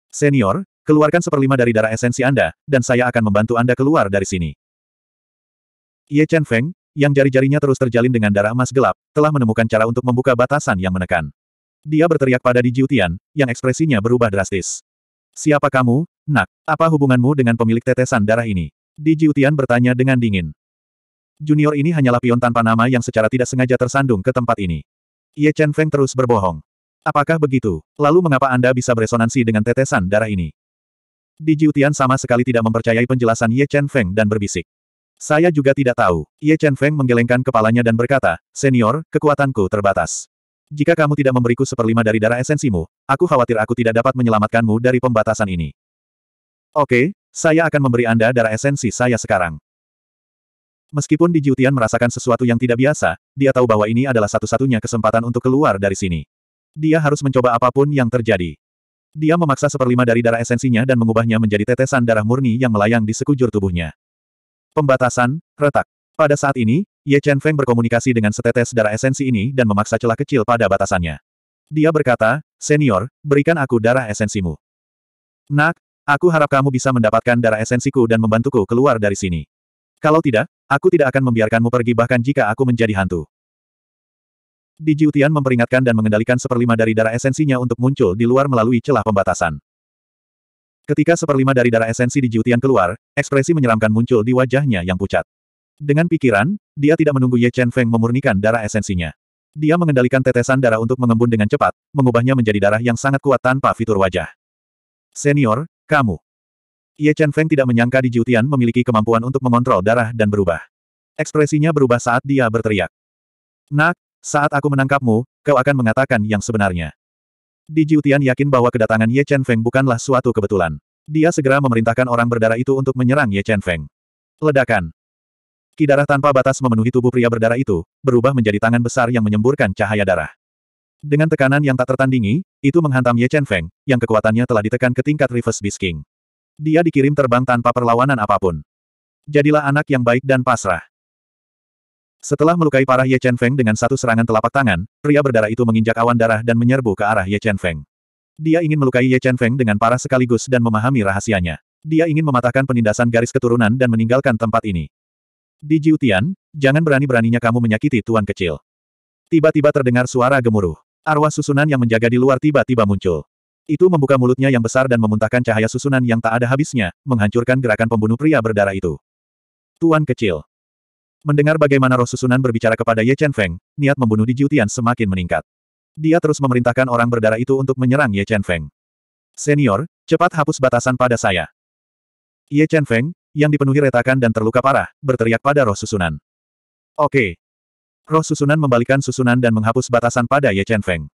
Senior, keluarkan seperlima dari darah esensi Anda, dan saya akan membantu Anda keluar dari sini. Ye Chen Feng, yang jari-jarinya terus terjalin dengan darah emas gelap, telah menemukan cara untuk membuka batasan yang menekan. Dia berteriak pada Di Jiutian, yang ekspresinya berubah drastis. Siapa kamu, nak? Apa hubunganmu dengan pemilik tetesan darah ini? Di Jiutian bertanya dengan dingin. Junior ini hanyalah pion tanpa nama yang secara tidak sengaja tersandung ke tempat ini. Ye Chen Feng terus berbohong. Apakah begitu? Lalu mengapa Anda bisa beresonansi dengan tetesan darah ini? Di Jiutian sama sekali tidak mempercayai penjelasan Ye Chen Feng dan berbisik. Saya juga tidak tahu. Ye Chen Feng menggelengkan kepalanya dan berkata, Senior, kekuatanku terbatas. Jika kamu tidak memberiku seperlima dari darah esensimu, aku khawatir aku tidak dapat menyelamatkanmu dari pembatasan ini. Oke, saya akan memberi Anda darah esensi saya sekarang. Meskipun Di Jiutian merasakan sesuatu yang tidak biasa, dia tahu bahwa ini adalah satu-satunya kesempatan untuk keluar dari sini. Dia harus mencoba apapun yang terjadi. Dia memaksa seperlima dari darah esensinya dan mengubahnya menjadi tetesan darah murni yang melayang di sekujur tubuhnya. Pembatasan, retak. Pada saat ini, Ye Chen Feng berkomunikasi dengan setetes darah esensi ini dan memaksa celah kecil pada batasannya. Dia berkata, Senior, berikan aku darah esensimu. Nak, aku harap kamu bisa mendapatkan darah esensiku dan membantuku keluar dari sini. Kalau tidak, aku tidak akan membiarkanmu pergi bahkan jika aku menjadi hantu. Di Jiutian memperingatkan dan mengendalikan seperlima dari darah esensinya untuk muncul di luar melalui celah pembatasan. Ketika seperlima dari darah esensi di Jiutian keluar, ekspresi menyeramkan muncul di wajahnya yang pucat. Dengan pikiran, dia tidak menunggu Ye Chen Feng memurnikan darah esensinya. Dia mengendalikan tetesan darah untuk mengembun dengan cepat, mengubahnya menjadi darah yang sangat kuat tanpa fitur wajah. Senior, kamu. Ye Chen Feng tidak menyangka di Jiutian memiliki kemampuan untuk mengontrol darah dan berubah. Ekspresinya berubah saat dia berteriak. Nak, saat aku menangkapmu, kau akan mengatakan yang sebenarnya. Di Jiutian yakin bahwa kedatangan Ye Chen Feng bukanlah suatu kebetulan. Dia segera memerintahkan orang berdarah itu untuk menyerang Ye Chen Feng. Ledakan. Kidarah tanpa batas memenuhi tubuh pria berdarah itu, berubah menjadi tangan besar yang menyemburkan cahaya darah. Dengan tekanan yang tak tertandingi, itu menghantam Ye Chen Feng, yang kekuatannya telah ditekan ke tingkat Reverse Bisking. Dia dikirim terbang tanpa perlawanan apapun. Jadilah anak yang baik dan pasrah. Setelah melukai parah Ye Chen Feng dengan satu serangan telapak tangan, pria berdarah itu menginjak awan darah dan menyerbu ke arah Ye Chen Feng. Dia ingin melukai Ye Chen Feng dengan parah sekaligus dan memahami rahasianya. Dia ingin mematahkan penindasan garis keturunan dan meninggalkan tempat ini. Di Jiutian, jangan berani-beraninya kamu menyakiti tuan kecil. Tiba-tiba terdengar suara gemuruh. Arwah susunan yang menjaga di luar tiba-tiba muncul. Itu membuka mulutnya yang besar dan memuntahkan cahaya susunan yang tak ada habisnya, menghancurkan gerakan pembunuh pria berdarah itu. Tuan kecil. Mendengar bagaimana roh susunan berbicara kepada Ye Chen Feng, niat membunuh di Jiutian semakin meningkat. Dia terus memerintahkan orang berdarah itu untuk menyerang Ye Chen Feng. Senior, cepat hapus batasan pada saya. Ye Chen Feng, yang dipenuhi retakan dan terluka parah, berteriak pada roh susunan. Oke. Roh susunan membalikan susunan dan menghapus batasan pada Ye Chen Feng.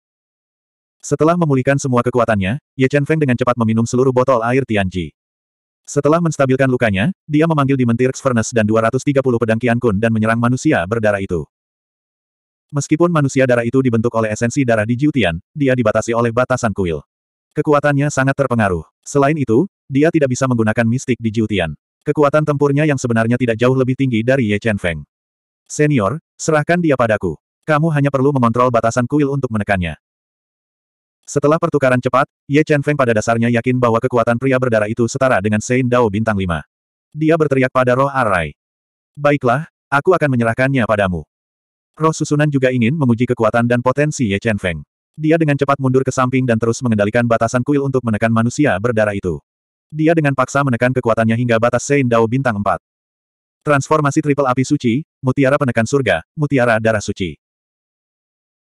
Setelah memulihkan semua kekuatannya, Ye Chen Feng dengan cepat meminum seluruh botol air Tianji. Setelah menstabilkan lukanya, dia memanggil di Dimentir Furnace dan 230 pedang Qian Kun dan menyerang manusia berdarah itu. Meskipun manusia darah itu dibentuk oleh esensi darah di Jiutian, dia dibatasi oleh batasan kuil. Kekuatannya sangat terpengaruh. Selain itu, dia tidak bisa menggunakan mistik di Jiutian. Kekuatan tempurnya yang sebenarnya tidak jauh lebih tinggi dari Ye Chen Feng. Senior, serahkan dia padaku. Kamu hanya perlu mengontrol batasan kuil untuk menekannya. Setelah pertukaran cepat, Ye Chen Feng pada dasarnya yakin bahwa kekuatan pria berdarah itu setara dengan Sein Dao bintang 5. Dia berteriak pada roh Arai. Baiklah, aku akan menyerahkannya padamu. Roh susunan juga ingin menguji kekuatan dan potensi Ye Chen Feng. Dia dengan cepat mundur ke samping dan terus mengendalikan batasan kuil untuk menekan manusia berdarah itu. Dia dengan paksa menekan kekuatannya hingga batas Sein Dao bintang 4. Transformasi triple api suci, mutiara penekan surga, mutiara darah suci.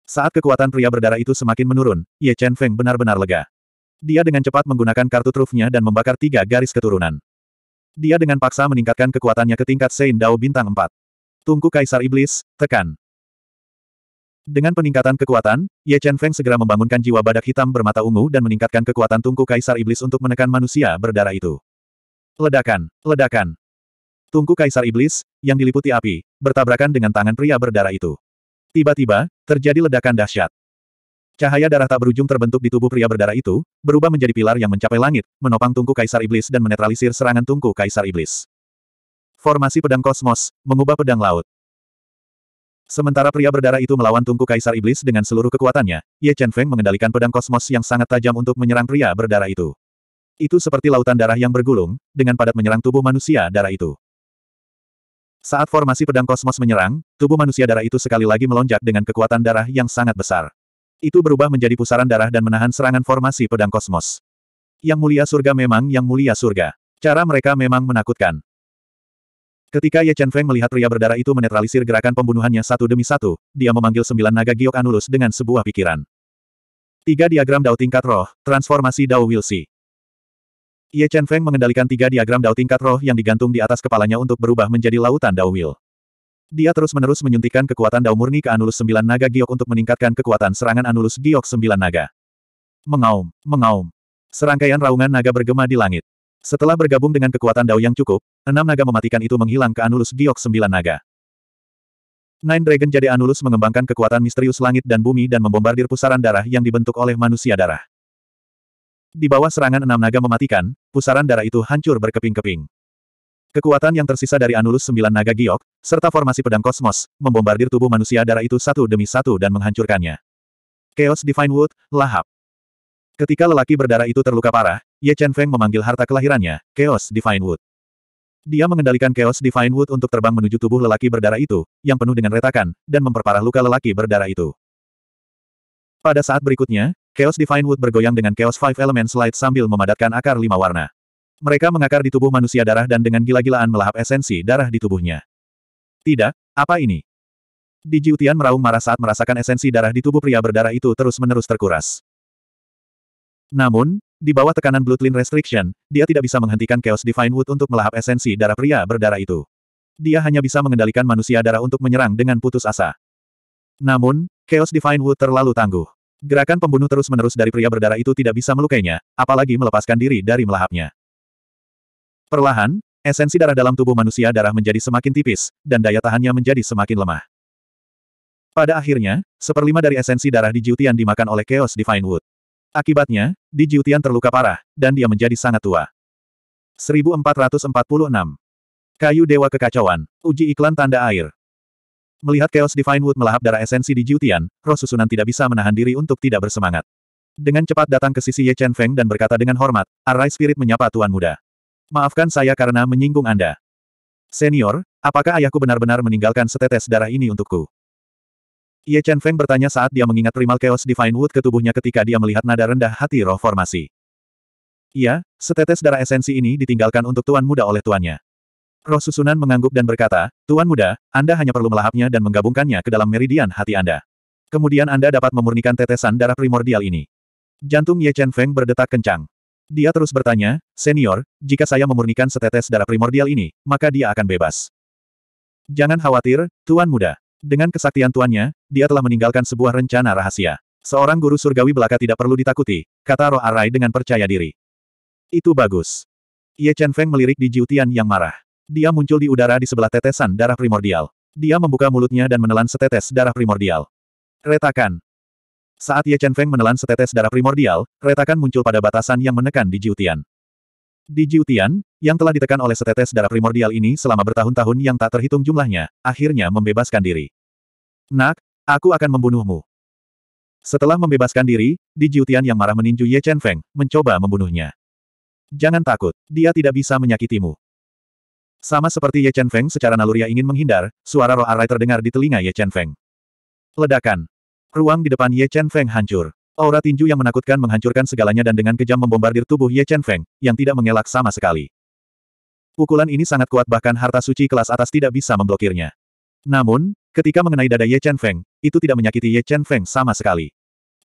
Saat kekuatan pria berdarah itu semakin menurun, Ye Chen Feng benar-benar lega. Dia dengan cepat menggunakan kartu trufnya dan membakar tiga garis keturunan. Dia dengan paksa meningkatkan kekuatannya ke tingkat Sein Dao bintang 4. Tungku Kaisar Iblis, tekan. Dengan peningkatan kekuatan, Ye Chen Feng segera membangunkan jiwa badak hitam bermata ungu dan meningkatkan kekuatan tungku Kaisar Iblis untuk menekan manusia berdarah itu. Ledakan, ledakan, Tungku Kaisar Iblis, yang diliputi api, bertabrakan dengan tangan pria berdarah itu. Tiba-tiba, terjadi ledakan dahsyat. Cahaya darah tak berujung terbentuk di tubuh pria berdarah itu, berubah menjadi pilar yang mencapai langit, menopang tungku Kaisar Iblis dan menetralisir serangan tungku Kaisar Iblis. Formasi pedang kosmos, mengubah pedang laut. Sementara pria berdarah itu melawan tungku Kaisar Iblis dengan seluruh kekuatannya, Ye Chen Feng mengendalikan pedang kosmos yang sangat tajam untuk menyerang pria berdarah itu. Itu seperti lautan darah yang bergulung, dengan padat menyerang tubuh manusia darah itu. Saat formasi pedang kosmos menyerang, tubuh manusia darah itu sekali lagi melonjak dengan kekuatan darah yang sangat besar. Itu berubah menjadi pusaran darah dan menahan serangan formasi pedang kosmos. Yang mulia surga memang yang mulia surga. Cara mereka memang menakutkan. Ketika Ye Chen Feng melihat pria berdarah itu menetralisir gerakan pembunuhannya satu demi satu, dia memanggil sembilan naga giok anulus dengan sebuah pikiran. Tiga diagram dao tingkat roh, transformasi dao wilsi. Ye Chen Feng mengendalikan tiga diagram dao tingkat roh yang digantung di atas kepalanya untuk berubah menjadi lautan dao will. Dia terus-menerus menyuntikkan kekuatan dao murni ke Anulus Sembilan Naga Giok untuk meningkatkan kekuatan serangan Anulus Giok Sembilan Naga. Mengaum, mengaum. Serangkaian raungan naga bergema di langit. Setelah bergabung dengan kekuatan dao yang cukup, enam naga mematikan itu menghilang ke Anulus Giok Sembilan Naga. Nine Dragon Jade Anulus mengembangkan kekuatan misterius langit dan bumi dan membombardir pusaran darah yang dibentuk oleh manusia darah. Di bawah serangan enam naga mematikan, pusaran darah itu hancur berkeping-keping. Kekuatan yang tersisa dari Anulus sembilan naga giok, serta formasi pedang kosmos, membombardir tubuh manusia darah itu satu demi satu dan menghancurkannya. Chaos Divine Wood, lahap. Ketika lelaki berdarah itu terluka parah, Ye Chen Feng memanggil harta kelahirannya, Chaos Divine Wood. Dia mengendalikan Chaos Divine Wood untuk terbang menuju tubuh lelaki berdarah itu, yang penuh dengan retakan, dan memperparah luka lelaki berdarah itu. Pada saat berikutnya, Chaos Divine Wood bergoyang dengan Chaos Five Elements Light sambil memadatkan akar lima warna. Mereka mengakar di tubuh manusia darah dan dengan gila-gilaan melahap esensi darah di tubuhnya. Tidak, apa ini? Di Jiutian meraung marah saat merasakan esensi darah di tubuh pria berdarah itu terus-menerus terkuras. Namun, di bawah tekanan Bloodline Restriction, dia tidak bisa menghentikan Chaos Divine Wood untuk melahap esensi darah pria berdarah itu. Dia hanya bisa mengendalikan manusia darah untuk menyerang dengan putus asa. Namun, Chaos Divine Wood terlalu tangguh. Gerakan pembunuh terus-menerus dari pria berdarah itu tidak bisa melukainya, apalagi melepaskan diri dari melahapnya. Perlahan, esensi darah dalam tubuh manusia darah menjadi semakin tipis, dan daya tahannya menjadi semakin lemah. Pada akhirnya, seperlima dari esensi darah di Jiutian dimakan oleh Chaos Divine Wood. Akibatnya, di Jiutian terluka parah, dan dia menjadi sangat tua. 1446. Kayu Dewa Kekacauan, Uji Iklan Tanda Air. Melihat Chaos Divine Wood melahap darah esensi di Jiutian, roh susunan tidak bisa menahan diri untuk tidak bersemangat. Dengan cepat datang ke sisi Ye Chen Feng dan berkata dengan hormat, Arai Spirit menyapa Tuan Muda. Maafkan saya karena menyinggung Anda. Senior, apakah ayahku benar-benar meninggalkan setetes darah ini untukku? Ye Chen Feng bertanya saat dia mengingat primal Chaos Divine Wood ke tubuhnya ketika dia melihat nada rendah hati roh formasi. Iya, setetes darah esensi ini ditinggalkan untuk Tuan Muda oleh tuannya. Roh susunan mengangguk dan berkata, Tuan muda, Anda hanya perlu melahapnya dan menggabungkannya ke dalam meridian hati Anda. Kemudian Anda dapat memurnikan tetesan darah primordial ini. Jantung Ye Chen Feng berdetak kencang. Dia terus bertanya, Senior, jika saya memurnikan setetes darah primordial ini, maka dia akan bebas. Jangan khawatir, Tuan muda. Dengan kesaktian tuannya, dia telah meninggalkan sebuah rencana rahasia. Seorang guru surgawi belaka tidak perlu ditakuti, kata Roh Arai dengan percaya diri. Itu bagus. Ye Chen Feng melirik di Jiutian yang marah. Dia muncul di udara di sebelah tetesan darah primordial. Dia membuka mulutnya dan menelan setetes darah primordial. Retakan. Saat Ye Chen Feng menelan setetes darah primordial, retakan muncul pada batasan yang menekan di Jiutian. Di Jiutian, yang telah ditekan oleh setetes darah primordial ini selama bertahun-tahun yang tak terhitung jumlahnya, akhirnya membebaskan diri. Nak, aku akan membunuhmu. Setelah membebaskan diri, Di Jiutian yang marah meninju Ye Chen Feng, mencoba membunuhnya. Jangan takut, dia tidak bisa menyakitimu. Sama seperti Ye Chen Feng secara naluria ingin menghindar, suara roh arai terdengar di telinga Ye Chen Feng. Ledakan. Ruang di depan Ye Chen Feng hancur. Aura tinju yang menakutkan menghancurkan segalanya dan dengan kejam membombardir tubuh Ye Chen Feng, yang tidak mengelak sama sekali. Pukulan ini sangat kuat bahkan harta suci kelas atas tidak bisa memblokirnya. Namun, ketika mengenai dada Ye Chen Feng, itu tidak menyakiti Ye Chen Feng sama sekali.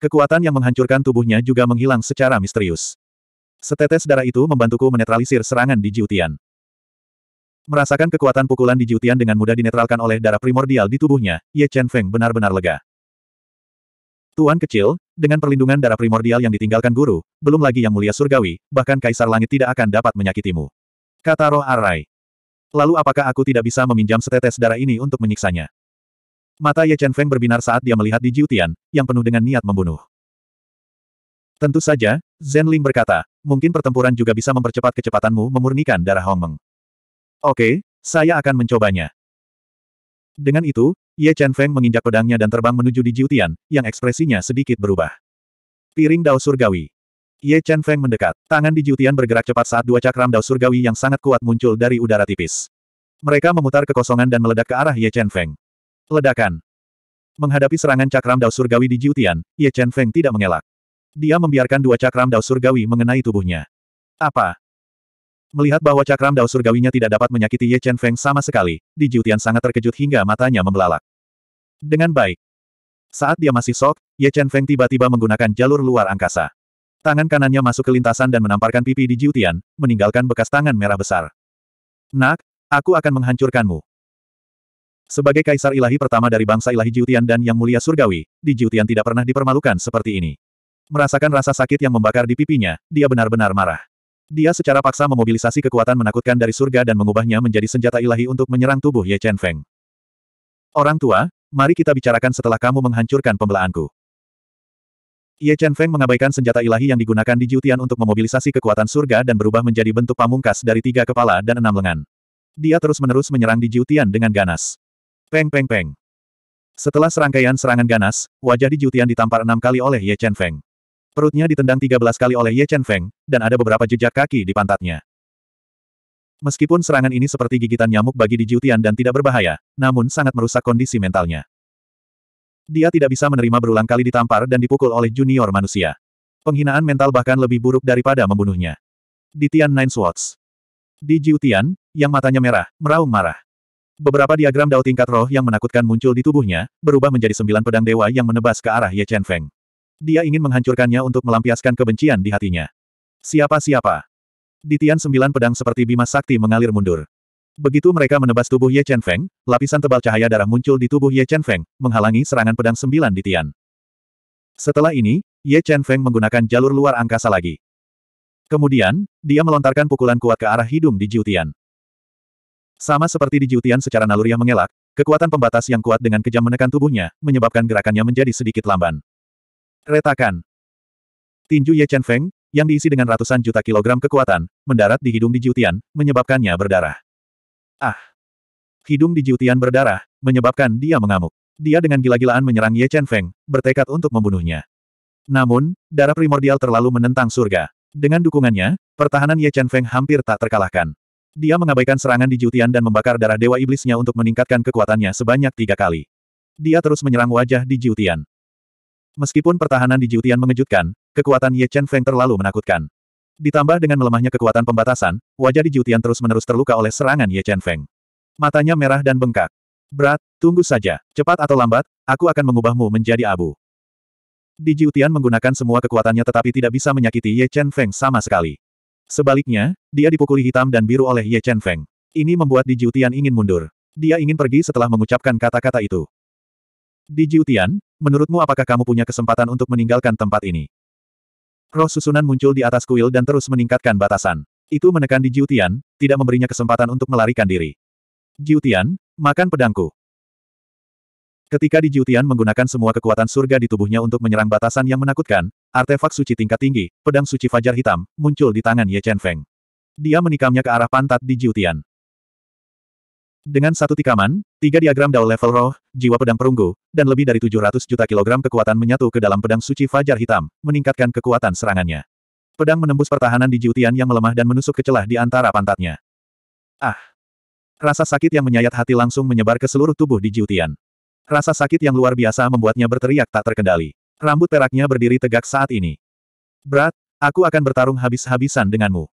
Kekuatan yang menghancurkan tubuhnya juga menghilang secara misterius. Setetes darah itu membantuku menetralisir serangan di Jiutian. Merasakan kekuatan pukulan di Jiutian dengan mudah dinetralkan oleh darah primordial di tubuhnya, Ye Chen Feng benar-benar lega. Tuan kecil, dengan perlindungan darah primordial yang ditinggalkan guru, belum lagi yang mulia surgawi, bahkan kaisar langit tidak akan dapat menyakitimu. Kata roh Arai. Lalu apakah aku tidak bisa meminjam setetes darah ini untuk menyiksanya? Mata Ye Chen Feng berbinar saat dia melihat di Jiutian, yang penuh dengan niat membunuh. Tentu saja, Zhen Ling berkata, mungkin pertempuran juga bisa mempercepat kecepatanmu memurnikan darah Hongmeng. Oke, saya akan mencobanya. Dengan itu, Ye Chen Feng menginjak pedangnya dan terbang menuju di Jiutian, yang ekspresinya sedikit berubah. Piring Dao Surgawi. Ye Chen Feng mendekat. Tangan di Jiutian bergerak cepat saat dua cakram Dao Surgawi yang sangat kuat muncul dari udara tipis. Mereka memutar kekosongan dan meledak ke arah Ye Chen Feng. Ledakan. Menghadapi serangan cakram Dao Surgawi di Jiutian, Ye Chen Feng tidak mengelak. Dia membiarkan dua cakram Dao Surgawi mengenai tubuhnya. Apa? Melihat bahwa cakram dao surgawinya tidak dapat menyakiti Ye Chen Feng sama sekali, Di Jiutian sangat terkejut hingga matanya membelalak. Dengan baik. Saat dia masih sok, Ye Chen Feng tiba-tiba menggunakan jalur luar angkasa. Tangan kanannya masuk ke lintasan dan menamparkan pipi di Jiutian, meninggalkan bekas tangan merah besar. Nak, aku akan menghancurkanmu. Sebagai kaisar ilahi pertama dari bangsa ilahi Jiutian dan yang mulia surgawi, Di Jiutian tidak pernah dipermalukan seperti ini. Merasakan rasa sakit yang membakar di pipinya, dia benar-benar marah. Dia secara paksa memobilisasi kekuatan menakutkan dari surga dan mengubahnya menjadi senjata ilahi untuk menyerang tubuh Ye Chen Feng. Orang tua, mari kita bicarakan setelah kamu menghancurkan pembelaanku. Ye Chen Feng mengabaikan senjata ilahi yang digunakan di Jiutian untuk memobilisasi kekuatan surga dan berubah menjadi bentuk pamungkas dari tiga kepala dan enam lengan. Dia terus-menerus menyerang di Jiutian dengan ganas. Peng peng peng. Setelah serangkaian serangan ganas, wajah di Jiutian ditampar enam kali oleh Ye Chen Feng. Perutnya ditendang 13 kali oleh Ye Chen Feng, dan ada beberapa jejak kaki di pantatnya. Meskipun serangan ini seperti gigitan nyamuk bagi Di Jiutian dan tidak berbahaya, namun sangat merusak kondisi mentalnya. Dia tidak bisa menerima berulang kali ditampar dan dipukul oleh junior manusia. Penghinaan mental bahkan lebih buruk daripada membunuhnya. Di Tian Nine Swords. Di Jiutian, yang matanya merah, meraung marah. Beberapa diagram dao tingkat roh yang menakutkan muncul di tubuhnya, berubah menjadi sembilan pedang dewa yang menebas ke arah Ye Chen Feng. Dia ingin menghancurkannya untuk melampiaskan kebencian di hatinya. Siapa-siapa? Di sembilan pedang seperti bima sakti mengalir mundur. Begitu mereka menebas tubuh Ye Chen Feng, lapisan tebal cahaya darah muncul di tubuh Ye Chen Feng, menghalangi serangan pedang sembilan di Setelah ini, Ye Chen Feng menggunakan jalur luar angkasa lagi. Kemudian, dia melontarkan pukulan kuat ke arah hidung di Jiutian. Sama seperti di Jiutian secara naluriah mengelak, kekuatan pembatas yang kuat dengan kejam menekan tubuhnya, menyebabkan gerakannya menjadi sedikit lamban. Retakan. Tinju Ye Chen Feng, yang diisi dengan ratusan juta kilogram kekuatan, mendarat di hidung di Jiutian, menyebabkannya berdarah. Ah! Hidung di Jiutian berdarah, menyebabkan dia mengamuk. Dia dengan gila-gilaan menyerang Ye Chen Feng, bertekad untuk membunuhnya. Namun, darah primordial terlalu menentang surga. Dengan dukungannya, pertahanan Ye Chen Feng hampir tak terkalahkan. Dia mengabaikan serangan di Jiutian dan membakar darah dewa iblisnya untuk meningkatkan kekuatannya sebanyak tiga kali. Dia terus menyerang wajah di Jiutian. Meskipun pertahanan di Jiutian mengejutkan, kekuatan Ye Chen Feng terlalu menakutkan. Ditambah dengan melemahnya kekuatan pembatasan, wajah di Jiutian terus-menerus terluka oleh serangan Ye Chen Feng. Matanya merah dan bengkak. Berat, tunggu saja. Cepat atau lambat, aku akan mengubahmu menjadi abu. Di Jiutian menggunakan semua kekuatannya tetapi tidak bisa menyakiti Ye Chen Feng sama sekali. Sebaliknya, dia dipukuli hitam dan biru oleh Ye Chen Feng. Ini membuat Di Jiutian ingin mundur. Dia ingin pergi setelah mengucapkan kata-kata itu. Di Jiutian, menurutmu apakah kamu punya kesempatan untuk meninggalkan tempat ini? Roh susunan muncul di atas kuil dan terus meningkatkan batasan. Itu menekan di Jiutian, tidak memberinya kesempatan untuk melarikan diri. Jiutian, makan pedangku. Ketika di Jiutian menggunakan semua kekuatan surga di tubuhnya untuk menyerang batasan yang menakutkan, artefak suci tingkat tinggi, pedang suci fajar hitam, muncul di tangan Ye Chen Feng. Dia menikamnya ke arah pantat di Jiutian. Dengan satu tikaman, tiga diagram Dao level roh, jiwa pedang perunggu, dan lebih dari 700 juta kilogram kekuatan menyatu ke dalam pedang suci Fajar Hitam, meningkatkan kekuatan serangannya. Pedang menembus pertahanan di jiutian yang melemah dan menusuk ke celah di antara pantatnya. Ah! Rasa sakit yang menyayat hati langsung menyebar ke seluruh tubuh di jiutian. Rasa sakit yang luar biasa membuatnya berteriak tak terkendali. Rambut peraknya berdiri tegak saat ini. Berat, aku akan bertarung habis-habisan denganmu.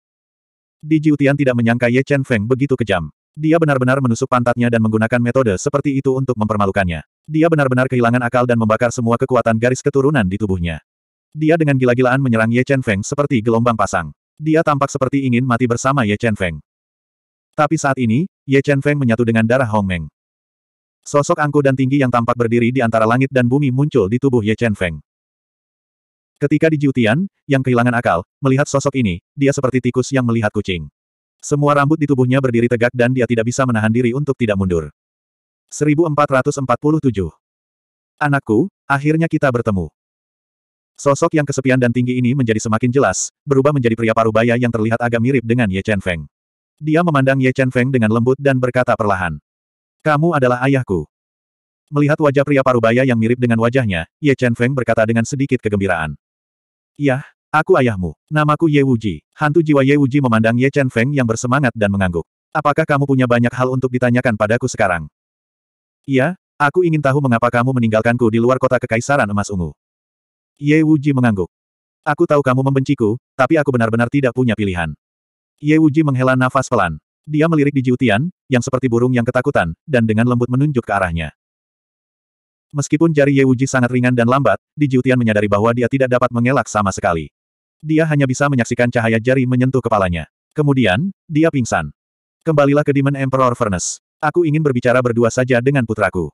Di jiutian tidak menyangka Ye Chen Feng begitu kejam. Dia benar-benar menusuk pantatnya dan menggunakan metode seperti itu untuk mempermalukannya. Dia benar-benar kehilangan akal dan membakar semua kekuatan garis keturunan di tubuhnya. Dia dengan gila-gilaan menyerang Ye Chen Feng seperti gelombang pasang. Dia tampak seperti ingin mati bersama Ye Chen Feng. Tapi saat ini, Ye Chen Feng menyatu dengan darah Hong Meng. Sosok angku dan tinggi yang tampak berdiri di antara langit dan bumi muncul di tubuh Ye Chen Feng. Ketika di Jiutian, yang kehilangan akal, melihat sosok ini, dia seperti tikus yang melihat kucing. Semua rambut di tubuhnya berdiri tegak dan dia tidak bisa menahan diri untuk tidak mundur. 1447 Anakku, akhirnya kita bertemu. Sosok yang kesepian dan tinggi ini menjadi semakin jelas, berubah menjadi pria parubaya yang terlihat agak mirip dengan Ye Chen Feng. Dia memandang Ye Chen Feng dengan lembut dan berkata perlahan. Kamu adalah ayahku. Melihat wajah pria parubaya yang mirip dengan wajahnya, Ye Chen Feng berkata dengan sedikit kegembiraan. Yah, Aku ayahmu. Namaku Ye Wuji. Hantu jiwa Ye Wuji memandang Ye Chen Feng yang bersemangat dan mengangguk. Apakah kamu punya banyak hal untuk ditanyakan padaku sekarang? Iya, aku ingin tahu mengapa kamu meninggalkanku di luar kota Kekaisaran Emas Ungu. Ye Wuji mengangguk. Aku tahu kamu membenciku, tapi aku benar-benar tidak punya pilihan. Ye Wuji menghela nafas pelan. Dia melirik di Jiutian, yang seperti burung yang ketakutan, dan dengan lembut menunjuk ke arahnya. Meskipun jari Ye Wuji sangat ringan dan lambat, di Jiutian menyadari bahwa dia tidak dapat mengelak sama sekali dia hanya bisa menyaksikan cahaya jari menyentuh kepalanya. Kemudian, dia pingsan. Kembalilah ke Demon Emperor Furnace. Aku ingin berbicara berdua saja dengan putraku.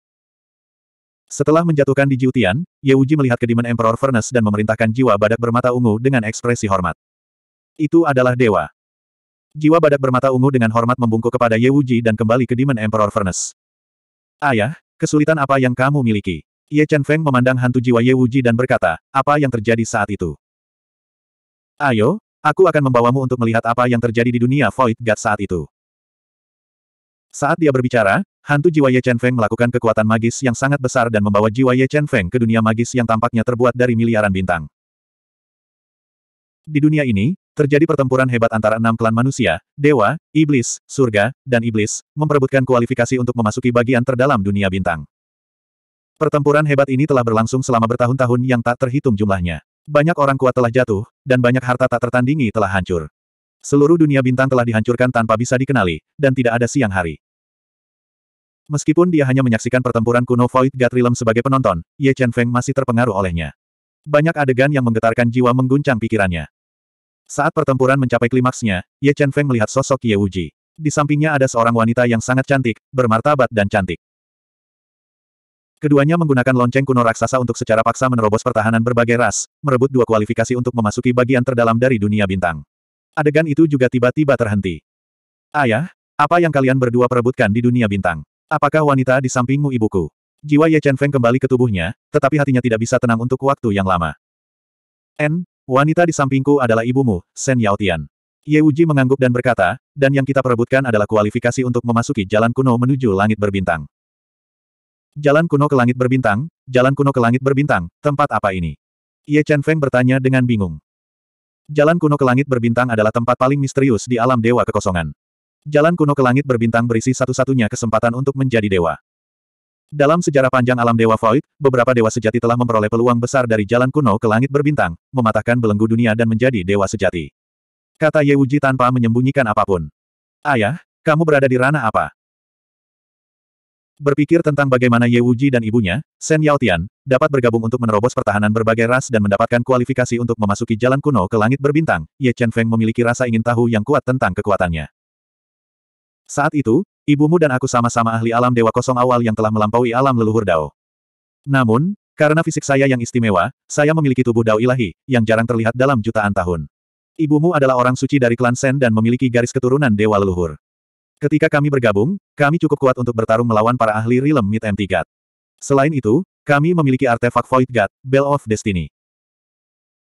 Setelah menjatuhkan di Jiutian, Yeuji melihat ke Demon Emperor Furnace dan memerintahkan jiwa badak bermata ungu dengan ekspresi hormat. Itu adalah dewa. Jiwa badak bermata ungu dengan hormat membungkuk kepada Ye Wuji dan kembali ke Demon Emperor Furnace. Ayah, kesulitan apa yang kamu miliki? Ye Chen Feng memandang hantu jiwa Ye Wuji dan berkata, apa yang terjadi saat itu? Ayo, aku akan membawamu untuk melihat apa yang terjadi di dunia Void God saat itu. Saat dia berbicara, hantu jiwa Ye Chen Feng melakukan kekuatan magis yang sangat besar dan membawa jiwa Ye Chen Feng ke dunia magis yang tampaknya terbuat dari miliaran bintang. Di dunia ini, terjadi pertempuran hebat antara enam klan manusia, dewa, iblis, surga, dan iblis, memperebutkan kualifikasi untuk memasuki bagian terdalam dunia bintang. Pertempuran hebat ini telah berlangsung selama bertahun-tahun yang tak terhitung jumlahnya. Banyak orang kuat telah jatuh, dan banyak harta tak tertandingi telah hancur. Seluruh dunia bintang telah dihancurkan tanpa bisa dikenali, dan tidak ada siang hari. Meskipun dia hanya menyaksikan pertempuran kuno Void God Realm sebagai penonton, Ye Chen Feng masih terpengaruh olehnya. Banyak adegan yang menggetarkan jiwa mengguncang pikirannya. Saat pertempuran mencapai klimaksnya, Ye Chen Feng melihat sosok Ye Wuji. Di sampingnya ada seorang wanita yang sangat cantik, bermartabat dan cantik. Keduanya menggunakan lonceng kuno raksasa untuk secara paksa menerobos pertahanan berbagai ras, merebut dua kualifikasi untuk memasuki bagian terdalam dari dunia bintang. Adegan itu juga tiba-tiba terhenti. Ayah, apa yang kalian berdua perebutkan di dunia bintang? Apakah wanita di sampingmu ibuku? Jiwa Ye Chen Feng kembali ke tubuhnya, tetapi hatinya tidak bisa tenang untuk waktu yang lama. N, wanita di sampingku adalah ibumu, Sen Yao Tian. Ye Wuji mengangguk dan berkata, dan yang kita perebutkan adalah kualifikasi untuk memasuki jalan kuno menuju langit berbintang. Jalan kuno ke langit berbintang, jalan kuno ke langit berbintang, tempat apa ini? Ye Chen Feng bertanya dengan bingung. Jalan kuno ke langit berbintang adalah tempat paling misterius di alam dewa kekosongan. Jalan kuno ke langit berbintang berisi satu-satunya kesempatan untuk menjadi dewa. Dalam sejarah panjang alam Dewa Void, beberapa dewa sejati telah memperoleh peluang besar dari jalan kuno ke langit berbintang, mematahkan belenggu dunia dan menjadi dewa sejati. Kata Ye Wuji tanpa menyembunyikan apapun. Ayah, kamu berada di ranah apa? Berpikir tentang bagaimana Ye Wuji dan ibunya, Shen Yaotian, dapat bergabung untuk menerobos pertahanan berbagai ras dan mendapatkan kualifikasi untuk memasuki jalan kuno ke langit berbintang, Ye Chen Feng memiliki rasa ingin tahu yang kuat tentang kekuatannya. Saat itu, ibumu dan aku sama-sama ahli alam Dewa Kosong awal yang telah melampaui alam leluhur Dao. Namun, karena fisik saya yang istimewa, saya memiliki tubuh Dao ilahi, yang jarang terlihat dalam jutaan tahun. Ibumu adalah orang suci dari klan Sen dan memiliki garis keturunan Dewa Leluhur. Ketika kami bergabung, kami cukup kuat untuk bertarung melawan para ahli Realm Mid and God. Selain itu, kami memiliki artefak Void God, Bell of Destiny.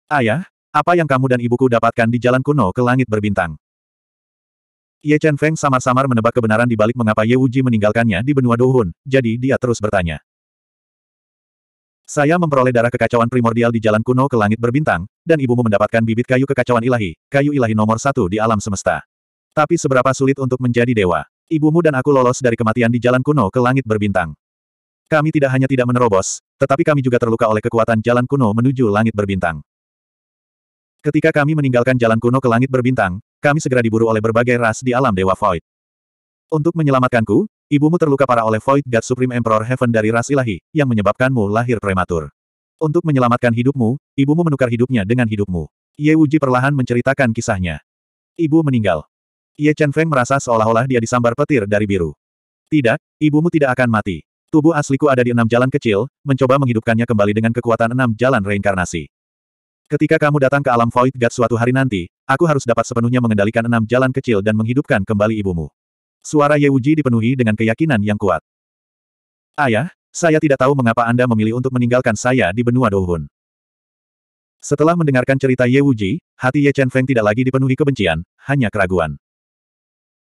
Ayah, apa yang kamu dan ibuku dapatkan di jalan kuno ke langit berbintang? Ye Chen Feng samar-samar menebak kebenaran di balik mengapa Ye Wuji meninggalkannya di benua Dohun, jadi dia terus bertanya. Saya memperoleh darah kekacauan primordial di jalan kuno ke langit berbintang, dan ibumu mendapatkan bibit kayu kekacauan ilahi, kayu ilahi nomor satu di alam semesta. Tapi seberapa sulit untuk menjadi dewa. Ibumu dan aku lolos dari kematian di jalan kuno ke langit berbintang. Kami tidak hanya tidak menerobos, tetapi kami juga terluka oleh kekuatan jalan kuno menuju langit berbintang. Ketika kami meninggalkan jalan kuno ke langit berbintang, kami segera diburu oleh berbagai ras di alam Dewa Void. Untuk menyelamatkanku, ibumu terluka parah oleh Void God Supreme Emperor Heaven dari ras ilahi, yang menyebabkanmu lahir prematur. Untuk menyelamatkan hidupmu, ibumu menukar hidupnya dengan hidupmu. Ye Wuji perlahan menceritakan kisahnya. Ibu meninggal. Ye Chen Feng merasa seolah-olah dia disambar petir dari biru. Tidak, ibumu tidak akan mati. Tubuh asliku ada di enam jalan kecil, mencoba menghidupkannya kembali dengan kekuatan enam jalan reinkarnasi. Ketika kamu datang ke alam Void God suatu hari nanti, aku harus dapat sepenuhnya mengendalikan enam jalan kecil dan menghidupkan kembali ibumu. Suara Ye Wuji dipenuhi dengan keyakinan yang kuat. Ayah, saya tidak tahu mengapa Anda memilih untuk meninggalkan saya di benua Douhun. Setelah mendengarkan cerita Ye Wuji, hati Ye Chen Feng tidak lagi dipenuhi kebencian, hanya keraguan.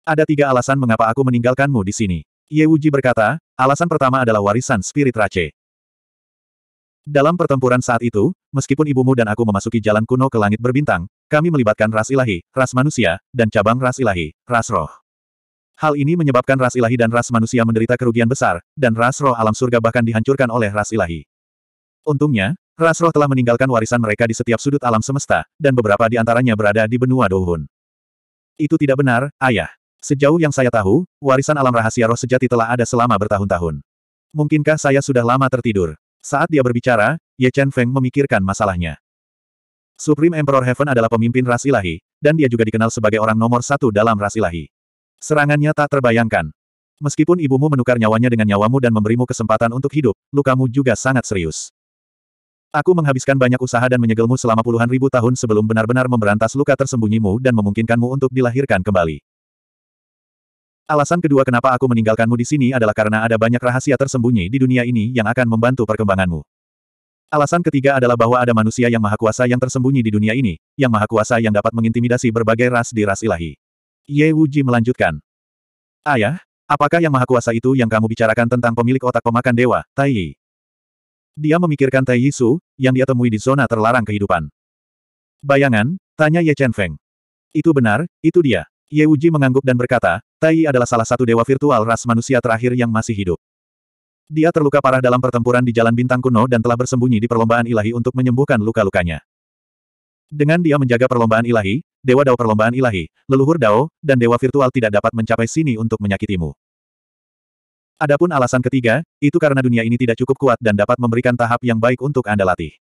Ada tiga alasan mengapa aku meninggalkanmu di sini. Ye Wuji berkata, alasan pertama adalah warisan spirit rache. Dalam pertempuran saat itu, meskipun ibumu dan aku memasuki jalan kuno ke langit berbintang, kami melibatkan ras ilahi, ras manusia, dan cabang ras ilahi, ras roh. Hal ini menyebabkan ras ilahi dan ras manusia menderita kerugian besar, dan ras roh alam surga bahkan dihancurkan oleh ras ilahi. Untungnya, ras roh telah meninggalkan warisan mereka di setiap sudut alam semesta, dan beberapa di antaranya berada di benua Dohun. Itu tidak benar, ayah. Sejauh yang saya tahu, warisan alam rahasia roh sejati telah ada selama bertahun-tahun. Mungkinkah saya sudah lama tertidur? Saat dia berbicara, Ye Chen Feng memikirkan masalahnya. Supreme Emperor Heaven adalah pemimpin ras ilahi, dan dia juga dikenal sebagai orang nomor satu dalam ras ilahi. Serangannya tak terbayangkan. Meskipun ibumu menukar nyawanya dengan nyawamu dan memberimu kesempatan untuk hidup, lukamu juga sangat serius. Aku menghabiskan banyak usaha dan menyegelmu selama puluhan ribu tahun sebelum benar-benar memberantas luka tersembunyimu dan memungkinkanmu untuk dilahirkan kembali. Alasan kedua kenapa aku meninggalkanmu di sini adalah karena ada banyak rahasia tersembunyi di dunia ini yang akan membantu perkembanganmu. Alasan ketiga adalah bahwa ada manusia yang maha kuasa yang tersembunyi di dunia ini, yang maha kuasa yang dapat mengintimidasi berbagai ras di ras ilahi. Ye Wuji melanjutkan. Ayah, apakah yang maha kuasa itu yang kamu bicarakan tentang pemilik otak pemakan dewa, Tai Yi? Dia memikirkan Tai Yi Su, yang dia temui di zona terlarang kehidupan. Bayangan, tanya Ye Chen Feng. Itu benar, itu dia. Ye Wuji mengangguk dan berkata, Tai adalah salah satu dewa virtual ras manusia terakhir yang masih hidup. Dia terluka parah dalam pertempuran di Jalan Bintang Kuno dan telah bersembunyi di perlombaan ilahi untuk menyembuhkan luka-lukanya. Dengan dia menjaga perlombaan ilahi, Dewa Dao perlombaan ilahi, leluhur Dao, dan Dewa virtual tidak dapat mencapai sini untuk menyakitimu. Adapun alasan ketiga, itu karena dunia ini tidak cukup kuat dan dapat memberikan tahap yang baik untuk Anda latih.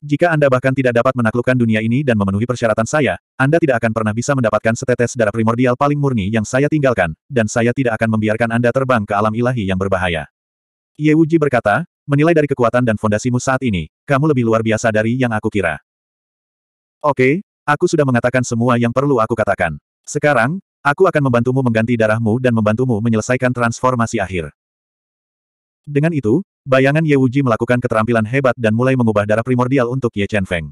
Jika Anda bahkan tidak dapat menaklukkan dunia ini dan memenuhi persyaratan saya, Anda tidak akan pernah bisa mendapatkan setetes darah primordial paling murni yang saya tinggalkan, dan saya tidak akan membiarkan Anda terbang ke alam ilahi yang berbahaya. Ye Wuji berkata, menilai dari kekuatan dan fondasimu saat ini, kamu lebih luar biasa dari yang aku kira. Oke, aku sudah mengatakan semua yang perlu aku katakan. Sekarang, aku akan membantumu mengganti darahmu dan membantumu menyelesaikan transformasi akhir. Dengan itu, Bayangan Ye Wuji melakukan keterampilan hebat dan mulai mengubah darah primordial untuk Ye Chen Feng.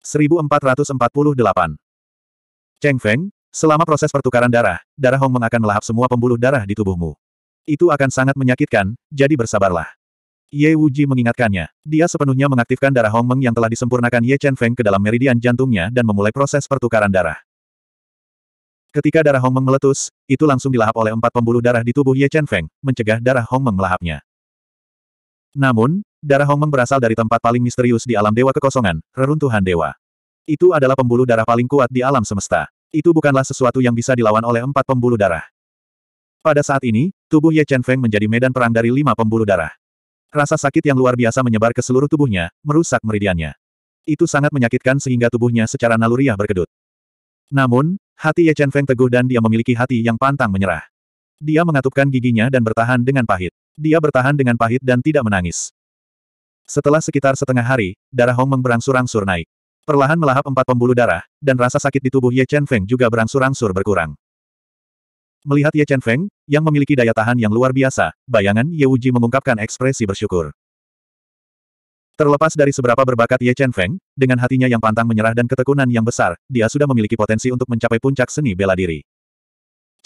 1448 Cheng Feng, selama proses pertukaran darah, darah Hong Meng akan melahap semua pembuluh darah di tubuhmu. Itu akan sangat menyakitkan, jadi bersabarlah. Ye Wuji mengingatkannya. Dia sepenuhnya mengaktifkan darah Hong Meng yang telah disempurnakan Ye Chen Feng ke dalam meridian jantungnya dan memulai proses pertukaran darah. Ketika darah Hong Meng meletus, itu langsung dilahap oleh empat pembuluh darah di tubuh Ye Chen Feng, mencegah darah Hong Meng melahapnya. Namun, darah Hongmeng berasal dari tempat paling misterius di alam dewa kekosongan, reruntuhan dewa. Itu adalah pembuluh darah paling kuat di alam semesta. Itu bukanlah sesuatu yang bisa dilawan oleh empat pembuluh darah. Pada saat ini, tubuh Ye Chen Feng menjadi medan perang dari lima pembuluh darah. Rasa sakit yang luar biasa menyebar ke seluruh tubuhnya, merusak meridiannya. Itu sangat menyakitkan sehingga tubuhnya secara naluriah berkedut. Namun, hati Ye Chen Feng teguh dan dia memiliki hati yang pantang menyerah. Dia mengatupkan giginya dan bertahan dengan pahit. Dia bertahan dengan pahit dan tidak menangis. Setelah sekitar setengah hari, darah Hong Meng berangsur-angsur naik. Perlahan melahap empat pembuluh darah, dan rasa sakit di tubuh Ye Chen Feng juga berangsur-angsur berkurang. Melihat Ye Chen Feng, yang memiliki daya tahan yang luar biasa, bayangan Ye Wuji mengungkapkan ekspresi bersyukur. Terlepas dari seberapa berbakat Ye Chen Feng, dengan hatinya yang pantang menyerah dan ketekunan yang besar, dia sudah memiliki potensi untuk mencapai puncak seni bela diri.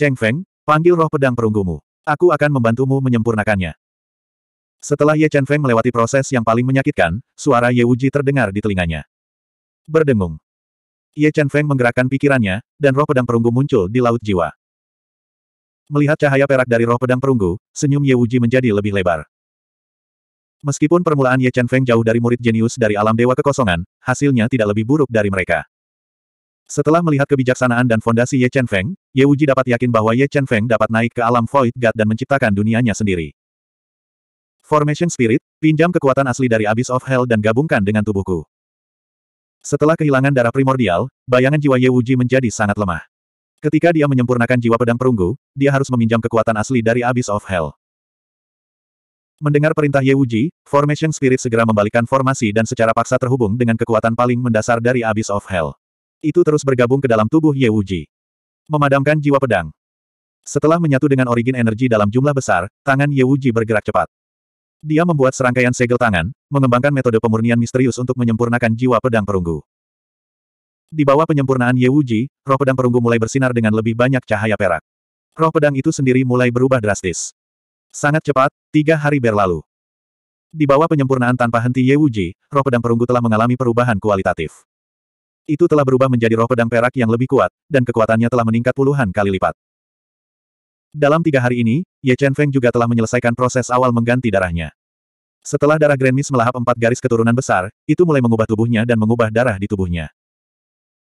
Cheng Feng, Panggil roh pedang perunggumu. Aku akan membantumu menyempurnakannya. Setelah Ye Chen Feng melewati proses yang paling menyakitkan, suara Ye Wuji terdengar di telinganya. Berdengung. Ye Chen Feng menggerakkan pikirannya, dan roh pedang perunggu muncul di laut jiwa. Melihat cahaya perak dari roh pedang perunggu, senyum Ye Wuji menjadi lebih lebar. Meskipun permulaan Ye Chen Feng jauh dari murid jenius dari alam dewa kekosongan, hasilnya tidak lebih buruk dari mereka. Setelah melihat kebijaksanaan dan fondasi Ye Chen Feng, Ye Wuji dapat yakin bahwa Ye Chen Feng dapat naik ke alam Void God dan menciptakan dunianya sendiri. Formation Spirit, pinjam kekuatan asli dari Abyss of Hell dan gabungkan dengan tubuhku. Setelah kehilangan darah primordial, bayangan jiwa Ye Wuji menjadi sangat lemah. Ketika dia menyempurnakan jiwa pedang perunggu, dia harus meminjam kekuatan asli dari Abyss of Hell. Mendengar perintah Ye Wuji, Formation Spirit segera membalikkan formasi dan secara paksa terhubung dengan kekuatan paling mendasar dari Abyss of Hell. Itu terus bergabung ke dalam tubuh Ye Wuji. Memadamkan jiwa pedang. Setelah menyatu dengan origin energi dalam jumlah besar, tangan Ye Wuji bergerak cepat. Dia membuat serangkaian segel tangan, mengembangkan metode pemurnian misterius untuk menyempurnakan jiwa pedang perunggu. Di bawah penyempurnaan Ye Wuji, roh pedang perunggu mulai bersinar dengan lebih banyak cahaya perak. Roh pedang itu sendiri mulai berubah drastis. Sangat cepat, tiga hari berlalu. Di bawah penyempurnaan tanpa henti Ye Wuji, roh pedang perunggu telah mengalami perubahan kualitatif itu telah berubah menjadi roh pedang perak yang lebih kuat, dan kekuatannya telah meningkat puluhan kali lipat. Dalam tiga hari ini, Ye Chen Feng juga telah menyelesaikan proses awal mengganti darahnya. Setelah darah Grand Miss melahap empat garis keturunan besar, itu mulai mengubah tubuhnya dan mengubah darah di tubuhnya.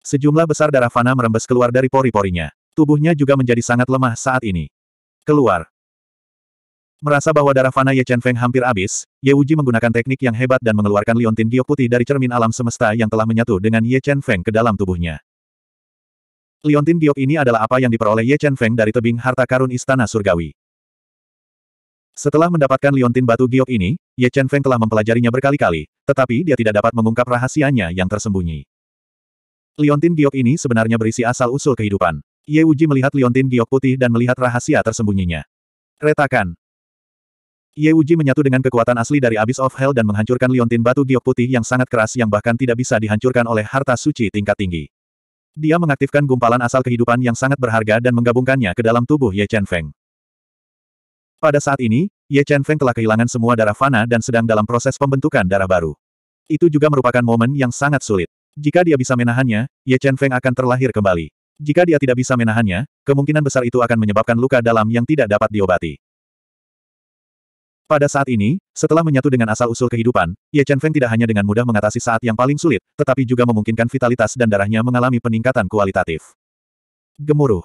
Sejumlah besar darah fana merembes keluar dari pori-porinya. Tubuhnya juga menjadi sangat lemah saat ini. Keluar. Merasa bahwa darah Fana Ye Chen Feng hampir habis, Ye Wuji menggunakan teknik yang hebat dan mengeluarkan liontin giok putih dari cermin alam semesta yang telah menyatu dengan Ye Chen Feng ke dalam tubuhnya. Liontin giok ini adalah apa yang diperoleh Ye Chen Feng dari tebing harta karun Istana Surgawi. Setelah mendapatkan liontin batu giok ini, Ye Chen Feng telah mempelajarinya berkali-kali, tetapi dia tidak dapat mengungkap rahasianya yang tersembunyi. Liontin giok ini sebenarnya berisi asal-usul kehidupan. Ye Wuji melihat liontin giok putih dan melihat rahasia tersembunyinya. Retakan, Ye Wuji menyatu dengan kekuatan asli dari Abyss of Hell dan menghancurkan liontin batu giok putih yang sangat keras yang bahkan tidak bisa dihancurkan oleh harta suci tingkat tinggi. Dia mengaktifkan gumpalan asal kehidupan yang sangat berharga dan menggabungkannya ke dalam tubuh Ye Chen Feng. Pada saat ini, Ye Chen Feng telah kehilangan semua darah fana dan sedang dalam proses pembentukan darah baru. Itu juga merupakan momen yang sangat sulit. Jika dia bisa menahannya, Ye Chen Feng akan terlahir kembali. Jika dia tidak bisa menahannya, kemungkinan besar itu akan menyebabkan luka dalam yang tidak dapat diobati. Pada saat ini, setelah menyatu dengan asal-usul kehidupan, Ye Chen Feng tidak hanya dengan mudah mengatasi saat yang paling sulit, tetapi juga memungkinkan vitalitas dan darahnya mengalami peningkatan kualitatif. Gemuruh.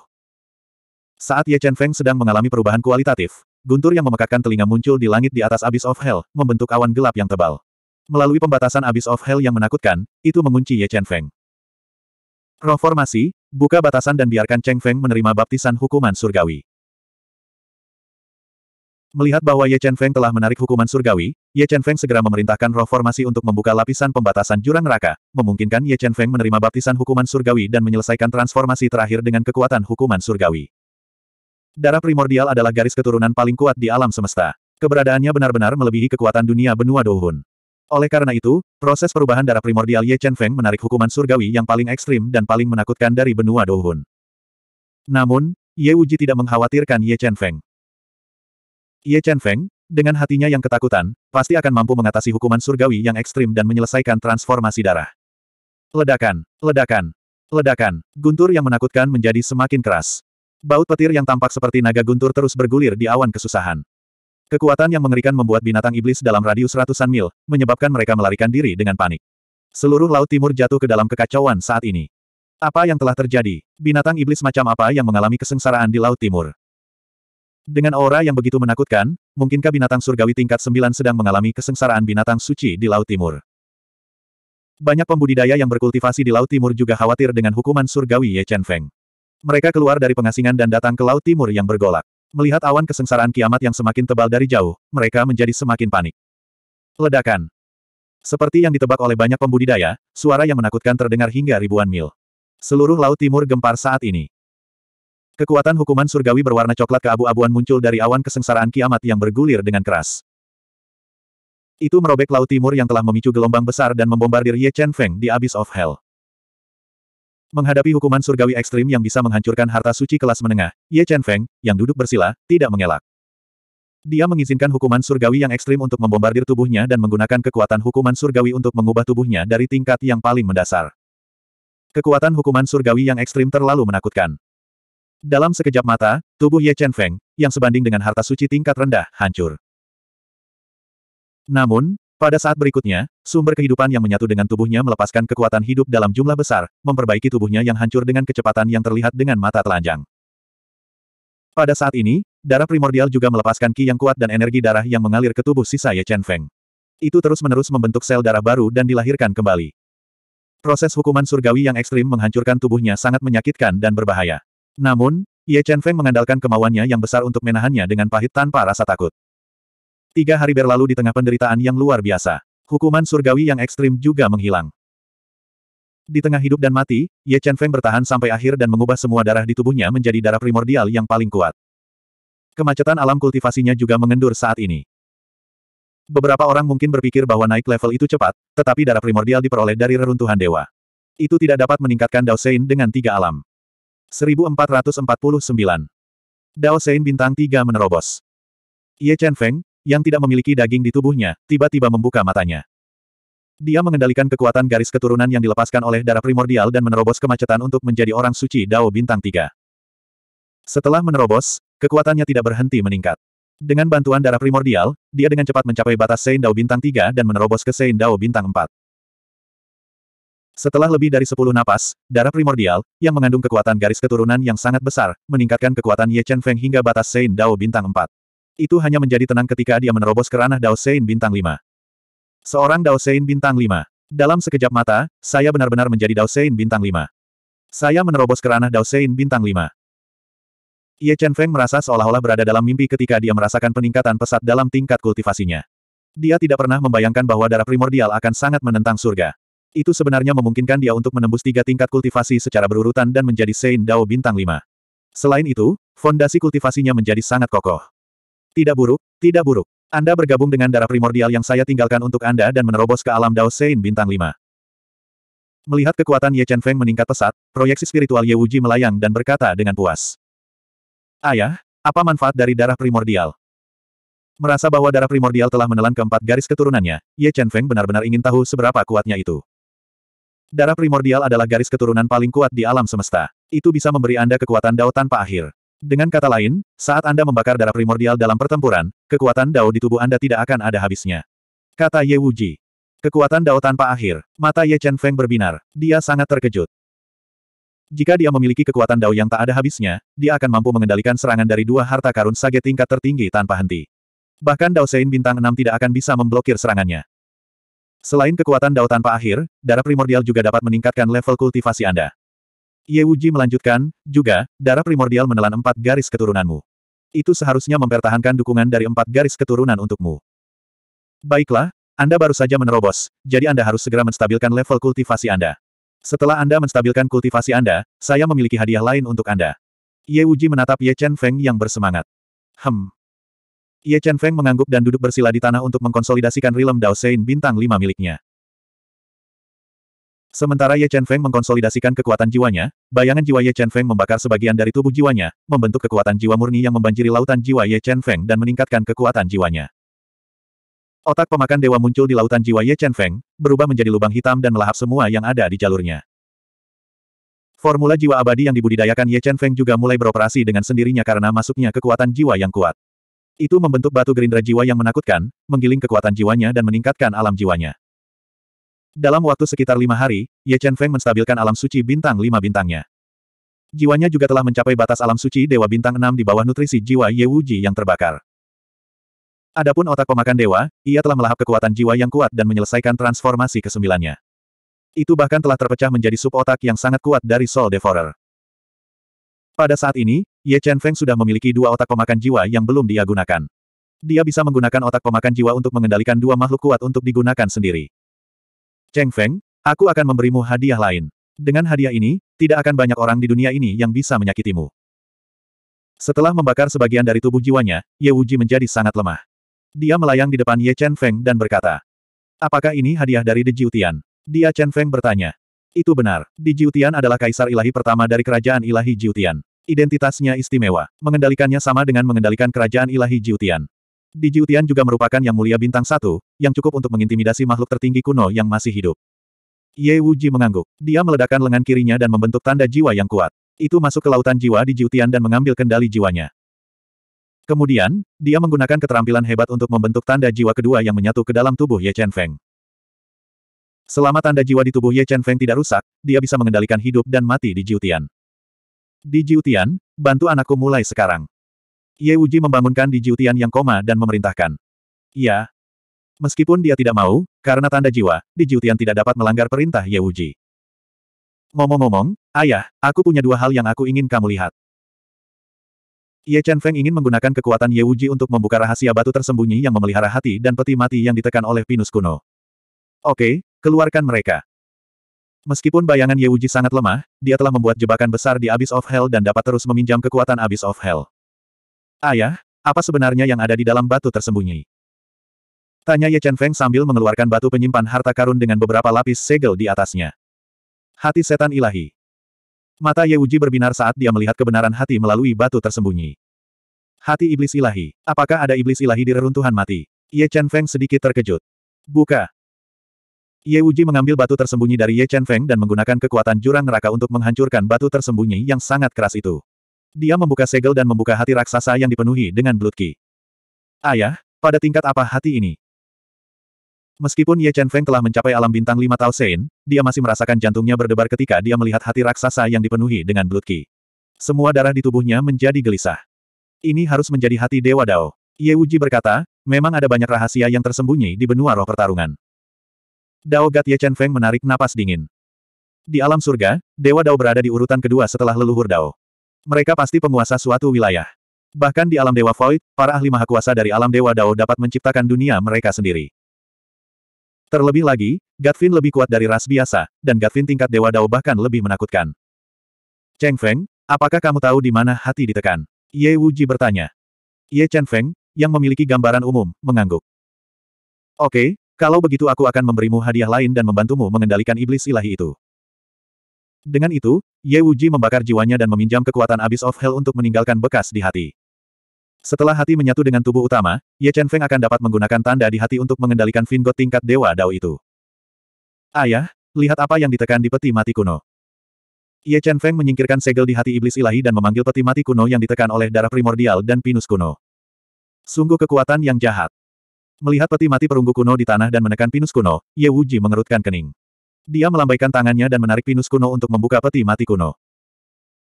Saat Ye Chen Feng sedang mengalami perubahan kualitatif, guntur yang memekakkan telinga muncul di langit di atas Abyss of Hell, membentuk awan gelap yang tebal. Melalui pembatasan Abyss of Hell yang menakutkan, itu mengunci Ye Chen Feng. Reformasi, buka batasan dan biarkan Cheng Feng menerima baptisan hukuman surgawi. Melihat bahwa Ye Chen Feng telah menarik hukuman surgawi, Ye Chen Feng segera memerintahkan roh formasi untuk membuka lapisan pembatasan jurang neraka, memungkinkan Ye Chen Feng menerima baptisan hukuman surgawi dan menyelesaikan transformasi terakhir dengan kekuatan hukuman surgawi. Darah primordial adalah garis keturunan paling kuat di alam semesta. Keberadaannya benar-benar melebihi kekuatan dunia benua Dohun. Oleh karena itu, proses perubahan darah primordial Ye Chen Feng menarik hukuman surgawi yang paling ekstrim dan paling menakutkan dari benua Dohun. Namun, Ye Wuji tidak mengkhawatirkan Ye Chen Feng. Ye Chen Feng, dengan hatinya yang ketakutan, pasti akan mampu mengatasi hukuman surgawi yang ekstrim dan menyelesaikan transformasi darah. Ledakan, ledakan, ledakan, guntur yang menakutkan menjadi semakin keras. Baut petir yang tampak seperti naga guntur terus bergulir di awan kesusahan. Kekuatan yang mengerikan membuat binatang iblis dalam radius ratusan mil, menyebabkan mereka melarikan diri dengan panik. Seluruh Laut Timur jatuh ke dalam kekacauan saat ini. Apa yang telah terjadi? Binatang iblis macam apa yang mengalami kesengsaraan di Laut Timur? Dengan aura yang begitu menakutkan, mungkinkah binatang surgawi tingkat 9 sedang mengalami kesengsaraan binatang suci di Laut Timur? Banyak pembudidaya yang berkultivasi di Laut Timur juga khawatir dengan hukuman surgawi Ye Chen Feng. Mereka keluar dari pengasingan dan datang ke Laut Timur yang bergolak. Melihat awan kesengsaraan kiamat yang semakin tebal dari jauh, mereka menjadi semakin panik. Ledakan. Seperti yang ditebak oleh banyak pembudidaya, suara yang menakutkan terdengar hingga ribuan mil. Seluruh Laut Timur gempar saat ini. Kekuatan hukuman surgawi berwarna coklat keabu-abuan muncul dari awan kesengsaraan kiamat yang bergulir dengan keras. Itu merobek Laut Timur yang telah memicu gelombang besar dan membombardir Ye Chen Feng di Abyss of Hell. Menghadapi hukuman surgawi ekstrim yang bisa menghancurkan harta suci kelas menengah, Ye Chen Feng, yang duduk bersila, tidak mengelak. Dia mengizinkan hukuman surgawi yang ekstrim untuk membombardir tubuhnya dan menggunakan kekuatan hukuman surgawi untuk mengubah tubuhnya dari tingkat yang paling mendasar. Kekuatan hukuman surgawi yang ekstrim terlalu menakutkan. Dalam sekejap mata, tubuh Ye Chen Feng, yang sebanding dengan harta suci tingkat rendah, hancur. Namun, pada saat berikutnya, sumber kehidupan yang menyatu dengan tubuhnya melepaskan kekuatan hidup dalam jumlah besar, memperbaiki tubuhnya yang hancur dengan kecepatan yang terlihat dengan mata telanjang. Pada saat ini, darah primordial juga melepaskan ki yang kuat dan energi darah yang mengalir ke tubuh sisa Ye Chen Feng. Itu terus-menerus membentuk sel darah baru dan dilahirkan kembali. Proses hukuman surgawi yang ekstrim menghancurkan tubuhnya sangat menyakitkan dan berbahaya. Namun, Ye Chen Feng mengandalkan kemauannya yang besar untuk menahannya dengan pahit tanpa rasa takut. Tiga hari berlalu di tengah penderitaan yang luar biasa. Hukuman surgawi yang ekstrim juga menghilang. Di tengah hidup dan mati, Ye Chen Feng bertahan sampai akhir dan mengubah semua darah di tubuhnya menjadi darah primordial yang paling kuat. Kemacetan alam kultivasinya juga mengendur saat ini. Beberapa orang mungkin berpikir bahwa naik level itu cepat, tetapi darah primordial diperoleh dari reruntuhan dewa. Itu tidak dapat meningkatkan Dao Sein dengan tiga alam. 1449. Dao Sein bintang 3 menerobos. Ye Chen Feng, yang tidak memiliki daging di tubuhnya, tiba-tiba membuka matanya. Dia mengendalikan kekuatan garis keturunan yang dilepaskan oleh darah primordial dan menerobos kemacetan untuk menjadi orang suci Dao Bintang 3. Setelah menerobos, kekuatannya tidak berhenti meningkat. Dengan bantuan darah primordial, dia dengan cepat mencapai batas Sein Dao Bintang 3 dan menerobos ke Sein Dao Bintang 4. Setelah lebih dari sepuluh napas, darah primordial, yang mengandung kekuatan garis keturunan yang sangat besar, meningkatkan kekuatan Ye Chen Feng hingga batas Sein Dao bintang 4. Itu hanya menjadi tenang ketika dia menerobos ke ranah Dao Sein bintang 5. Seorang Dao Sein bintang 5. Dalam sekejap mata, saya benar-benar menjadi Dao Sein bintang 5. Saya menerobos ke ranah Dao Sein bintang 5. Ye Chen Feng merasa seolah-olah berada dalam mimpi ketika dia merasakan peningkatan pesat dalam tingkat kultivasinya. Dia tidak pernah membayangkan bahwa darah primordial akan sangat menentang surga. Itu sebenarnya memungkinkan dia untuk menembus tiga tingkat kultivasi secara berurutan dan menjadi Sein Dao bintang 5. Selain itu, fondasi kultivasinya menjadi sangat kokoh. Tidak buruk, tidak buruk. Anda bergabung dengan darah primordial yang saya tinggalkan untuk Anda dan menerobos ke alam Dao Sein bintang 5. Melihat kekuatan Ye Chen Feng meningkat pesat, proyeksi spiritual Ye Wuji melayang dan berkata dengan puas. Ayah, apa manfaat dari darah primordial? Merasa bahwa darah primordial telah menelan keempat garis keturunannya, Ye Chen Feng benar-benar ingin tahu seberapa kuatnya itu. Darah primordial adalah garis keturunan paling kuat di alam semesta. Itu bisa memberi Anda kekuatan Dao tanpa akhir. Dengan kata lain, saat Anda membakar darah primordial dalam pertempuran, kekuatan Dao di tubuh Anda tidak akan ada habisnya. Kata Ye Wuji. Kekuatan Dao tanpa akhir. Mata Ye Chen Feng berbinar. Dia sangat terkejut. Jika dia memiliki kekuatan Dao yang tak ada habisnya, dia akan mampu mengendalikan serangan dari dua harta karun sage tingkat tertinggi tanpa henti. Bahkan Dao Sein bintang 6 tidak akan bisa memblokir serangannya. Selain kekuatan Dao tanpa akhir, darah primordial juga dapat meningkatkan level kultivasi Anda. Ye Wuji melanjutkan, juga, darah primordial menelan empat garis keturunanmu. Itu seharusnya mempertahankan dukungan dari empat garis keturunan untukmu. Baiklah, Anda baru saja menerobos, jadi Anda harus segera menstabilkan level kultivasi Anda. Setelah Anda menstabilkan kultivasi Anda, saya memiliki hadiah lain untuk Anda. Ye Wuji menatap Ye Chen Feng yang bersemangat. Hmm. Ye Chen Feng mengangguk dan duduk bersila di tanah untuk mengkonsolidasikan rilem Dao Sein bintang lima miliknya. Sementara Ye Chen Feng mengkonsolidasikan kekuatan jiwanya, bayangan jiwa Ye Chen Feng membakar sebagian dari tubuh jiwanya, membentuk kekuatan jiwa murni yang membanjiri lautan jiwa Ye Chen Feng dan meningkatkan kekuatan jiwanya. Otak pemakan dewa muncul di lautan jiwa Ye Chen Feng, berubah menjadi lubang hitam dan melahap semua yang ada di jalurnya. Formula jiwa abadi yang dibudidayakan Ye Chen Feng juga mulai beroperasi dengan sendirinya karena masuknya kekuatan jiwa yang kuat. Itu membentuk batu gerindra jiwa yang menakutkan, menggiling kekuatan jiwanya dan meningkatkan alam jiwanya. Dalam waktu sekitar lima hari, Ye Chen Feng menstabilkan alam suci bintang lima bintangnya. Jiwanya juga telah mencapai batas alam suci Dewa Bintang enam di bawah nutrisi jiwa Ye Wu Ji yang terbakar. Adapun otak pemakan dewa, ia telah melahap kekuatan jiwa yang kuat dan menyelesaikan transformasi kesembilannya. Itu bahkan telah terpecah menjadi sub-otak yang sangat kuat dari Soul Devourer. Pada saat ini, Ye Chen Feng sudah memiliki dua otak pemakan jiwa yang belum dia gunakan. Dia bisa menggunakan otak pemakan jiwa untuk mengendalikan dua makhluk kuat untuk digunakan sendiri. Cheng Feng, aku akan memberimu hadiah lain. Dengan hadiah ini, tidak akan banyak orang di dunia ini yang bisa menyakitimu. Setelah membakar sebagian dari tubuh jiwanya, Ye Wuji menjadi sangat lemah. Dia melayang di depan Ye Chen Feng dan berkata, Apakah ini hadiah dari De Jiutian? Dia Chen Feng bertanya. Itu benar, De Jiutian adalah kaisar ilahi pertama dari kerajaan ilahi Jiutian. Identitasnya istimewa. Mengendalikannya sama dengan mengendalikan kerajaan ilahi Jiutian. Di Jiutian juga merupakan yang mulia bintang satu, yang cukup untuk mengintimidasi makhluk tertinggi kuno yang masih hidup. Ye Wuji mengangguk. Dia meledakkan lengan kirinya dan membentuk tanda jiwa yang kuat. Itu masuk ke lautan jiwa di Jiutian dan mengambil kendali jiwanya. Kemudian, dia menggunakan keterampilan hebat untuk membentuk tanda jiwa kedua yang menyatu ke dalam tubuh Ye Chen Feng. Selama tanda jiwa di tubuh Ye Chen Feng tidak rusak, dia bisa mengendalikan hidup dan mati di Jiutian. Di Jiutian, bantu anakku mulai sekarang. Ye Wuji membangunkan di Jiutian yang koma dan memerintahkan. Ya. Meskipun dia tidak mau, karena tanda jiwa, di Jiutian tidak dapat melanggar perintah Ye Wuji. Ngomong-ngomong, ayah, aku punya dua hal yang aku ingin kamu lihat. Ye Chen Feng ingin menggunakan kekuatan Ye Wuji untuk membuka rahasia batu tersembunyi yang memelihara hati dan peti mati yang ditekan oleh pinus kuno. Oke, keluarkan mereka. Meskipun bayangan Ye Yewuji sangat lemah, dia telah membuat jebakan besar di Abyss of Hell dan dapat terus meminjam kekuatan Abyss of Hell. Ayah, apa sebenarnya yang ada di dalam batu tersembunyi? Tanya Ye Chen Feng sambil mengeluarkan batu penyimpan harta karun dengan beberapa lapis segel di atasnya. Hati setan ilahi. Mata Ye Yewuji berbinar saat dia melihat kebenaran hati melalui batu tersembunyi. Hati iblis ilahi. Apakah ada iblis ilahi di reruntuhan mati? Ye Chen Feng sedikit terkejut. Buka. Ye Wuji mengambil batu tersembunyi dari Ye Chen Feng dan menggunakan kekuatan jurang neraka untuk menghancurkan batu tersembunyi yang sangat keras itu. Dia membuka segel dan membuka hati raksasa yang dipenuhi dengan blood ki. Ayah, pada tingkat apa hati ini? Meskipun Ye Chen Feng telah mencapai alam bintang lima Tao Sein, dia masih merasakan jantungnya berdebar ketika dia melihat hati raksasa yang dipenuhi dengan blood ki. Semua darah di tubuhnya menjadi gelisah. Ini harus menjadi hati Dewa Dao. Ye Wuji berkata, memang ada banyak rahasia yang tersembunyi di benua roh pertarungan. Dao Gat Ye Chen Feng menarik napas dingin. Di alam surga, Dewa Dao berada di urutan kedua setelah leluhur Dao. Mereka pasti penguasa suatu wilayah. Bahkan di alam Dewa Void, para ahli maha kuasa dari alam Dewa Dao dapat menciptakan dunia mereka sendiri. Terlebih lagi, Gatvin lebih kuat dari ras biasa, dan Gatvin tingkat Dewa Dao bahkan lebih menakutkan. Cheng Feng, apakah kamu tahu di mana hati ditekan? Ye Wuji bertanya. Ye Chen Feng, yang memiliki gambaran umum, mengangguk. Oke, kalau begitu aku akan memberimu hadiah lain dan membantumu mengendalikan iblis ilahi itu. Dengan itu, Ye Wuji membakar jiwanya dan meminjam kekuatan Abyss of Hell untuk meninggalkan bekas di hati. Setelah hati menyatu dengan tubuh utama, Ye Chen Feng akan dapat menggunakan tanda di hati untuk mengendalikan Vingot tingkat Dewa Dao itu. Ayah, lihat apa yang ditekan di peti mati kuno. Ye Chen Feng menyingkirkan segel di hati iblis ilahi dan memanggil peti mati kuno yang ditekan oleh darah primordial dan pinus kuno. Sungguh kekuatan yang jahat. Melihat peti mati perunggu kuno di tanah dan menekan pinus kuno, Ye Wuji mengerutkan kening. Dia melambaikan tangannya dan menarik pinus kuno untuk membuka peti mati kuno.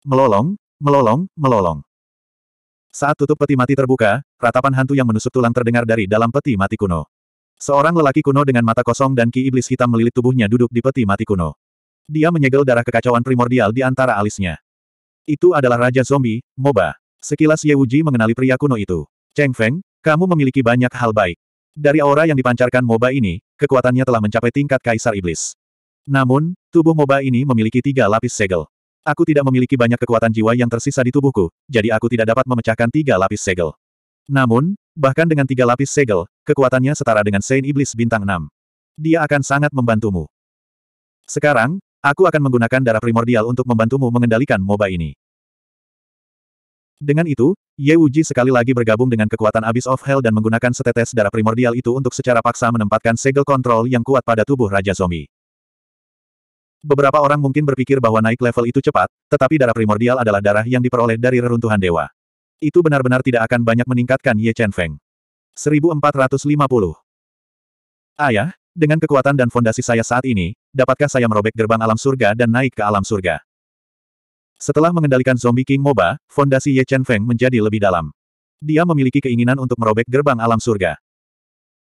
Melolong, melolong, melolong. Saat tutup peti mati terbuka, ratapan hantu yang menusuk tulang terdengar dari dalam peti mati kuno. Seorang lelaki kuno dengan mata kosong dan ki iblis hitam melilit tubuhnya duduk di peti mati kuno. Dia menyegel darah kekacauan primordial di antara alisnya. Itu adalah Raja Zombie, Moba. Sekilas Ye Wuji mengenali pria kuno itu. Cheng Feng, kamu memiliki banyak hal baik. Dari aura yang dipancarkan MOBA ini, kekuatannya telah mencapai tingkat Kaisar Iblis. Namun, tubuh MOBA ini memiliki tiga lapis segel. Aku tidak memiliki banyak kekuatan jiwa yang tersisa di tubuhku, jadi aku tidak dapat memecahkan tiga lapis segel. Namun, bahkan dengan tiga lapis segel, kekuatannya setara dengan Saint Iblis bintang 6. Dia akan sangat membantumu. Sekarang, aku akan menggunakan darah primordial untuk membantumu mengendalikan MOBA ini. Dengan itu, Ye Wuji sekali lagi bergabung dengan kekuatan Abyss of Hell dan menggunakan setetes darah primordial itu untuk secara paksa menempatkan segel kontrol yang kuat pada tubuh Raja Zomi. Beberapa orang mungkin berpikir bahwa naik level itu cepat, tetapi darah primordial adalah darah yang diperoleh dari reruntuhan dewa. Itu benar-benar tidak akan banyak meningkatkan Ye Chen Feng. 1450 Ayah, dengan kekuatan dan fondasi saya saat ini, dapatkah saya merobek gerbang alam surga dan naik ke alam surga? Setelah mengendalikan zombie King Moba, fondasi Ye Chen Feng menjadi lebih dalam. Dia memiliki keinginan untuk merobek gerbang alam surga.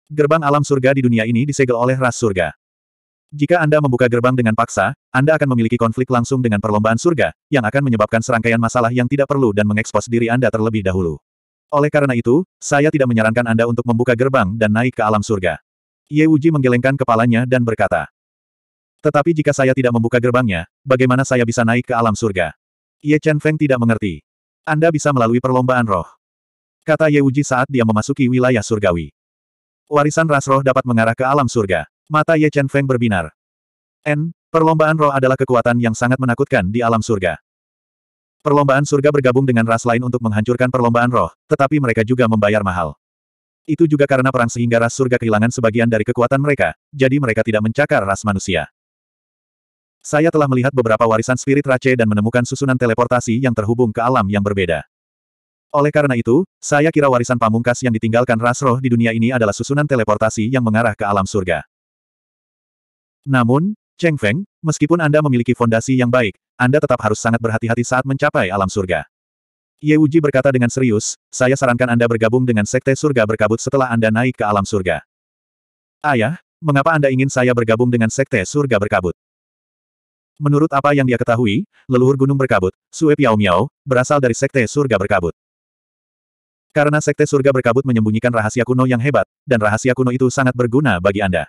Gerbang alam surga di dunia ini disegel oleh ras surga. Jika Anda membuka gerbang dengan paksa, Anda akan memiliki konflik langsung dengan perlombaan surga, yang akan menyebabkan serangkaian masalah yang tidak perlu dan mengekspos diri Anda terlebih dahulu. Oleh karena itu, saya tidak menyarankan Anda untuk membuka gerbang dan naik ke alam surga. Ye Wuji menggelengkan kepalanya dan berkata, Tetapi jika saya tidak membuka gerbangnya, bagaimana saya bisa naik ke alam surga? Ye Chen Feng tidak mengerti. Anda bisa melalui perlombaan roh. Kata Ye Wuji saat dia memasuki wilayah surgawi. Warisan ras roh dapat mengarah ke alam surga. Mata Ye Chen Feng berbinar. N, perlombaan roh adalah kekuatan yang sangat menakutkan di alam surga. Perlombaan surga bergabung dengan ras lain untuk menghancurkan perlombaan roh, tetapi mereka juga membayar mahal. Itu juga karena perang sehingga ras surga kehilangan sebagian dari kekuatan mereka, jadi mereka tidak mencakar ras manusia. Saya telah melihat beberapa warisan spirit race dan menemukan susunan teleportasi yang terhubung ke alam yang berbeda. Oleh karena itu, saya kira warisan pamungkas yang ditinggalkan ras roh di dunia ini adalah susunan teleportasi yang mengarah ke alam surga. Namun, Cheng Feng, meskipun Anda memiliki fondasi yang baik, Anda tetap harus sangat berhati-hati saat mencapai alam surga. Ye Wuji berkata dengan serius, saya sarankan Anda bergabung dengan sekte surga berkabut setelah Anda naik ke alam surga. Ayah, mengapa Anda ingin saya bergabung dengan sekte surga berkabut? Menurut apa yang dia ketahui, leluhur gunung berkabut, Sue Piao Miao, berasal dari Sekte Surga Berkabut. Karena Sekte Surga Berkabut menyembunyikan rahasia kuno yang hebat, dan rahasia kuno itu sangat berguna bagi Anda.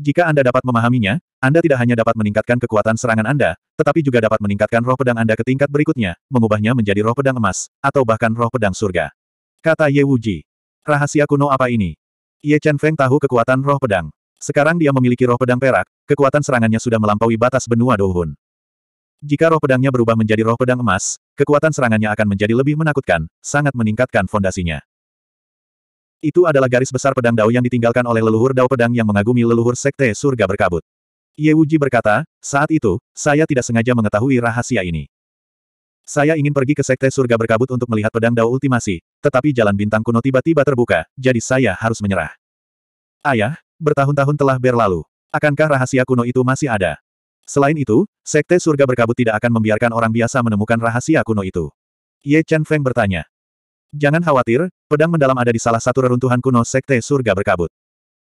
Jika Anda dapat memahaminya, Anda tidak hanya dapat meningkatkan kekuatan serangan Anda, tetapi juga dapat meningkatkan roh pedang Anda ke tingkat berikutnya, mengubahnya menjadi roh pedang emas, atau bahkan roh pedang surga. Kata Ye Wuji. Rahasia kuno apa ini? Ye Chen Feng tahu kekuatan roh pedang. Sekarang dia memiliki roh pedang perak, kekuatan serangannya sudah melampaui batas benua Dohun. Jika roh pedangnya berubah menjadi roh pedang emas, kekuatan serangannya akan menjadi lebih menakutkan, sangat meningkatkan fondasinya. Itu adalah garis besar pedang Dao yang ditinggalkan oleh leluhur Dao pedang yang mengagumi leluhur sekte surga berkabut. Ye Wuji berkata, saat itu, saya tidak sengaja mengetahui rahasia ini. Saya ingin pergi ke sekte surga berkabut untuk melihat pedang Dao ultimasi, tetapi jalan bintang kuno tiba-tiba terbuka, jadi saya harus menyerah. Ayah, bertahun-tahun telah berlalu. Akankah rahasia kuno itu masih ada? Selain itu, Sekte Surga Berkabut tidak akan membiarkan orang biasa menemukan rahasia kuno itu. Ye Chen Feng bertanya. Jangan khawatir, pedang mendalam ada di salah satu reruntuhan kuno Sekte Surga Berkabut.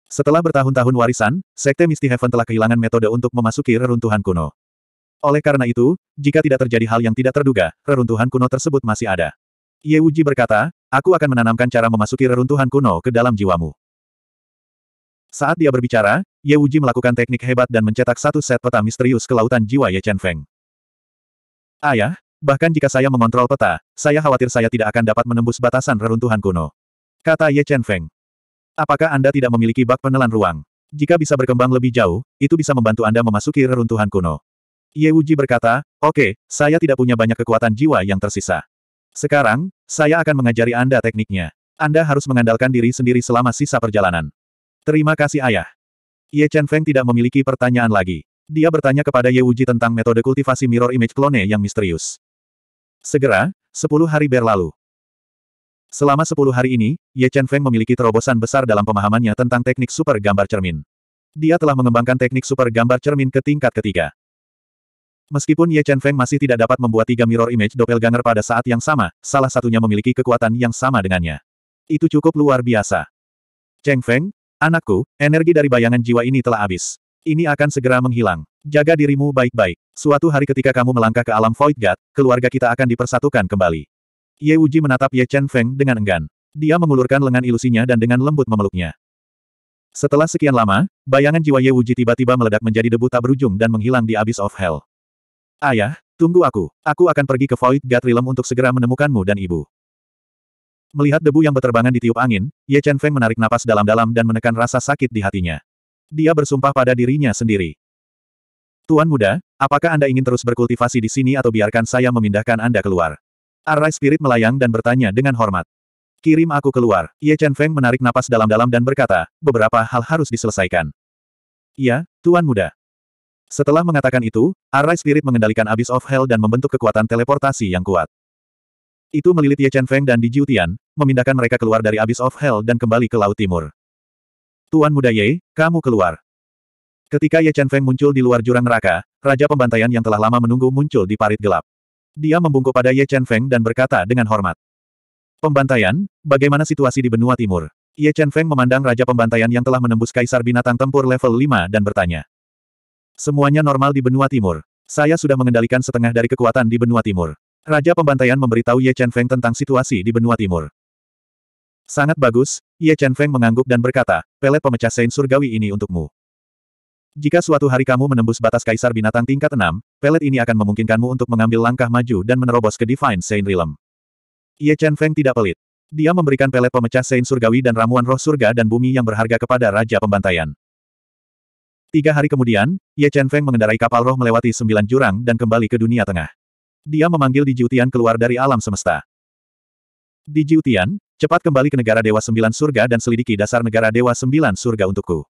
Setelah bertahun-tahun warisan, Sekte Misty Heaven telah kehilangan metode untuk memasuki reruntuhan kuno. Oleh karena itu, jika tidak terjadi hal yang tidak terduga, reruntuhan kuno tersebut masih ada. Ye Wuji berkata, aku akan menanamkan cara memasuki reruntuhan kuno ke dalam jiwamu. Saat dia berbicara, Ye Wuji melakukan teknik hebat dan mencetak satu set peta misterius ke lautan jiwa Ye Chen Feng. Ayah, bahkan jika saya mengontrol peta, saya khawatir saya tidak akan dapat menembus batasan reruntuhan kuno. Kata Ye Chen Feng. Apakah Anda tidak memiliki bak penelan ruang? Jika bisa berkembang lebih jauh, itu bisa membantu Anda memasuki reruntuhan kuno. Ye Wuji berkata, oke, okay, saya tidak punya banyak kekuatan jiwa yang tersisa. Sekarang, saya akan mengajari Anda tekniknya. Anda harus mengandalkan diri sendiri selama sisa perjalanan. Terima kasih ayah. Ye Chen Feng tidak memiliki pertanyaan lagi. Dia bertanya kepada Ye Wuji tentang metode kultivasi mirror image clone yang misterius. Segera, sepuluh hari berlalu. Selama sepuluh hari ini, Ye Chen Feng memiliki terobosan besar dalam pemahamannya tentang teknik super gambar cermin. Dia telah mengembangkan teknik super gambar cermin ke tingkat ketiga. Meskipun Ye Chen Feng masih tidak dapat membuat tiga mirror image doppelganger pada saat yang sama, salah satunya memiliki kekuatan yang sama dengannya. Itu cukup luar biasa. Cheng Feng, Anakku, energi dari bayangan jiwa ini telah habis. Ini akan segera menghilang. Jaga dirimu baik-baik. Suatu hari ketika kamu melangkah ke alam Void God, keluarga kita akan dipersatukan kembali. Ye Uji menatap Ye Chen Feng dengan enggan. Dia mengulurkan lengan ilusinya dan dengan lembut memeluknya. Setelah sekian lama, bayangan jiwa Ye Uji tiba-tiba meledak menjadi debu tak berujung dan menghilang di Abyss of Hell. Ayah, tunggu aku. Aku akan pergi ke Void God Realm untuk segera menemukanmu dan ibu. Melihat debu yang berterbangan di tiup angin, Ye Chen Feng menarik napas dalam-dalam dan menekan rasa sakit di hatinya. Dia bersumpah pada dirinya sendiri. Tuan muda, apakah Anda ingin terus berkultivasi di sini atau biarkan saya memindahkan Anda keluar? Arai Spirit melayang dan bertanya dengan hormat. Kirim aku keluar. Ye Chen Feng menarik napas dalam-dalam dan berkata, beberapa hal harus diselesaikan. Ya, Tuan muda. Setelah mengatakan itu, Arai Spirit mengendalikan Abyss of Hell dan membentuk kekuatan teleportasi yang kuat. Itu melilit Ye Chen Feng dan Di Jiu Tian, memindahkan mereka keluar dari Abyss of Hell dan kembali ke Laut Timur. Tuan Muda Ye, kamu keluar. Ketika Ye Chen Feng muncul di luar jurang neraka, Raja Pembantaian yang telah lama menunggu muncul di parit gelap. Dia membungkuk pada Ye Chen Feng dan berkata dengan hormat. Pembantaian, bagaimana situasi di benua timur? Ye Chen Feng memandang Raja Pembantaian yang telah menembus Kaisar Binatang Tempur level 5 dan bertanya. Semuanya normal di benua timur. Saya sudah mengendalikan setengah dari kekuatan di benua timur. Raja Pembantaian memberitahu Ye Chen Feng tentang situasi di benua timur. Sangat bagus, Ye Chen Feng mengangguk dan berkata, pelet pemecah sein surgawi ini untukmu. Jika suatu hari kamu menembus batas kaisar binatang tingkat 6, pelet ini akan memungkinkanmu untuk mengambil langkah maju dan menerobos ke Divine Sein Realm. Ye Chen Feng tidak pelit. Dia memberikan pelet pemecah sein surgawi dan ramuan roh surga dan bumi yang berharga kepada Raja Pembantaian. Tiga hari kemudian, Ye Chen Feng mengendarai kapal roh melewati sembilan jurang dan kembali ke dunia tengah. Dia memanggil Di Jiutian keluar dari alam semesta. Di Jiutian, cepat kembali ke negara Dewa Sembilan Surga dan selidiki dasar negara Dewa Sembilan Surga untukku.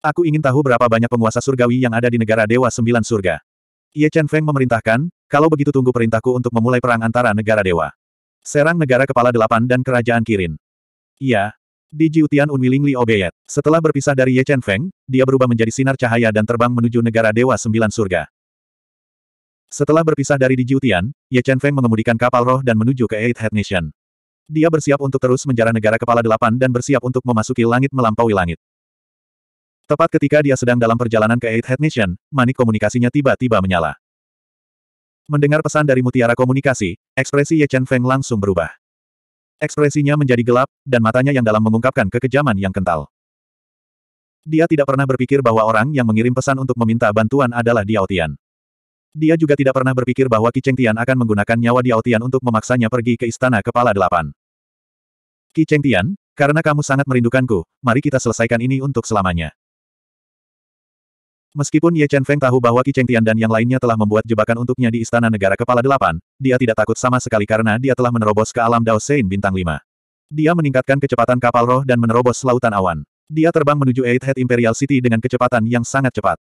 Aku ingin tahu berapa banyak penguasa surgawi yang ada di negara Dewa Sembilan Surga. Ye Chen Feng memerintahkan, kalau begitu tunggu perintahku untuk memulai perang antara negara Dewa. Serang negara kepala delapan dan kerajaan Kirin. Iya. Di Jiutian Unwillingly Obeyed. Setelah berpisah dari Ye Chen Feng, dia berubah menjadi sinar cahaya dan terbang menuju negara Dewa Sembilan Surga. Setelah berpisah dari Di Jiutian, Ye Chen Feng mengemudikan kapal roh dan menuju ke Eight Head Nation. Dia bersiap untuk terus menjara negara kepala delapan dan bersiap untuk memasuki langit melampaui langit. Tepat ketika dia sedang dalam perjalanan ke Eight Head Nation, manik komunikasinya tiba-tiba menyala. Mendengar pesan dari mutiara komunikasi, ekspresi Ye Chen Feng langsung berubah. Ekspresinya menjadi gelap, dan matanya yang dalam mengungkapkan kekejaman yang kental. Dia tidak pernah berpikir bahwa orang yang mengirim pesan untuk meminta bantuan adalah Diao Tian. Dia juga tidak pernah berpikir bahwa Qi Cheng Tian akan menggunakan nyawa Diao Tian untuk memaksanya pergi ke istana kepala delapan. Qi Cheng Tian, karena kamu sangat merindukanku, mari kita selesaikan ini untuk selamanya. Meskipun Ye Chen Feng tahu bahwa Qi Cheng Tian dan yang lainnya telah membuat jebakan untuknya di Istana Negara Kepala Delapan, dia tidak takut sama sekali karena dia telah menerobos ke alam Dao Sein Bintang Lima. Dia meningkatkan kecepatan kapal roh dan menerobos lautan awan. Dia terbang menuju Eight Head Imperial City dengan kecepatan yang sangat cepat.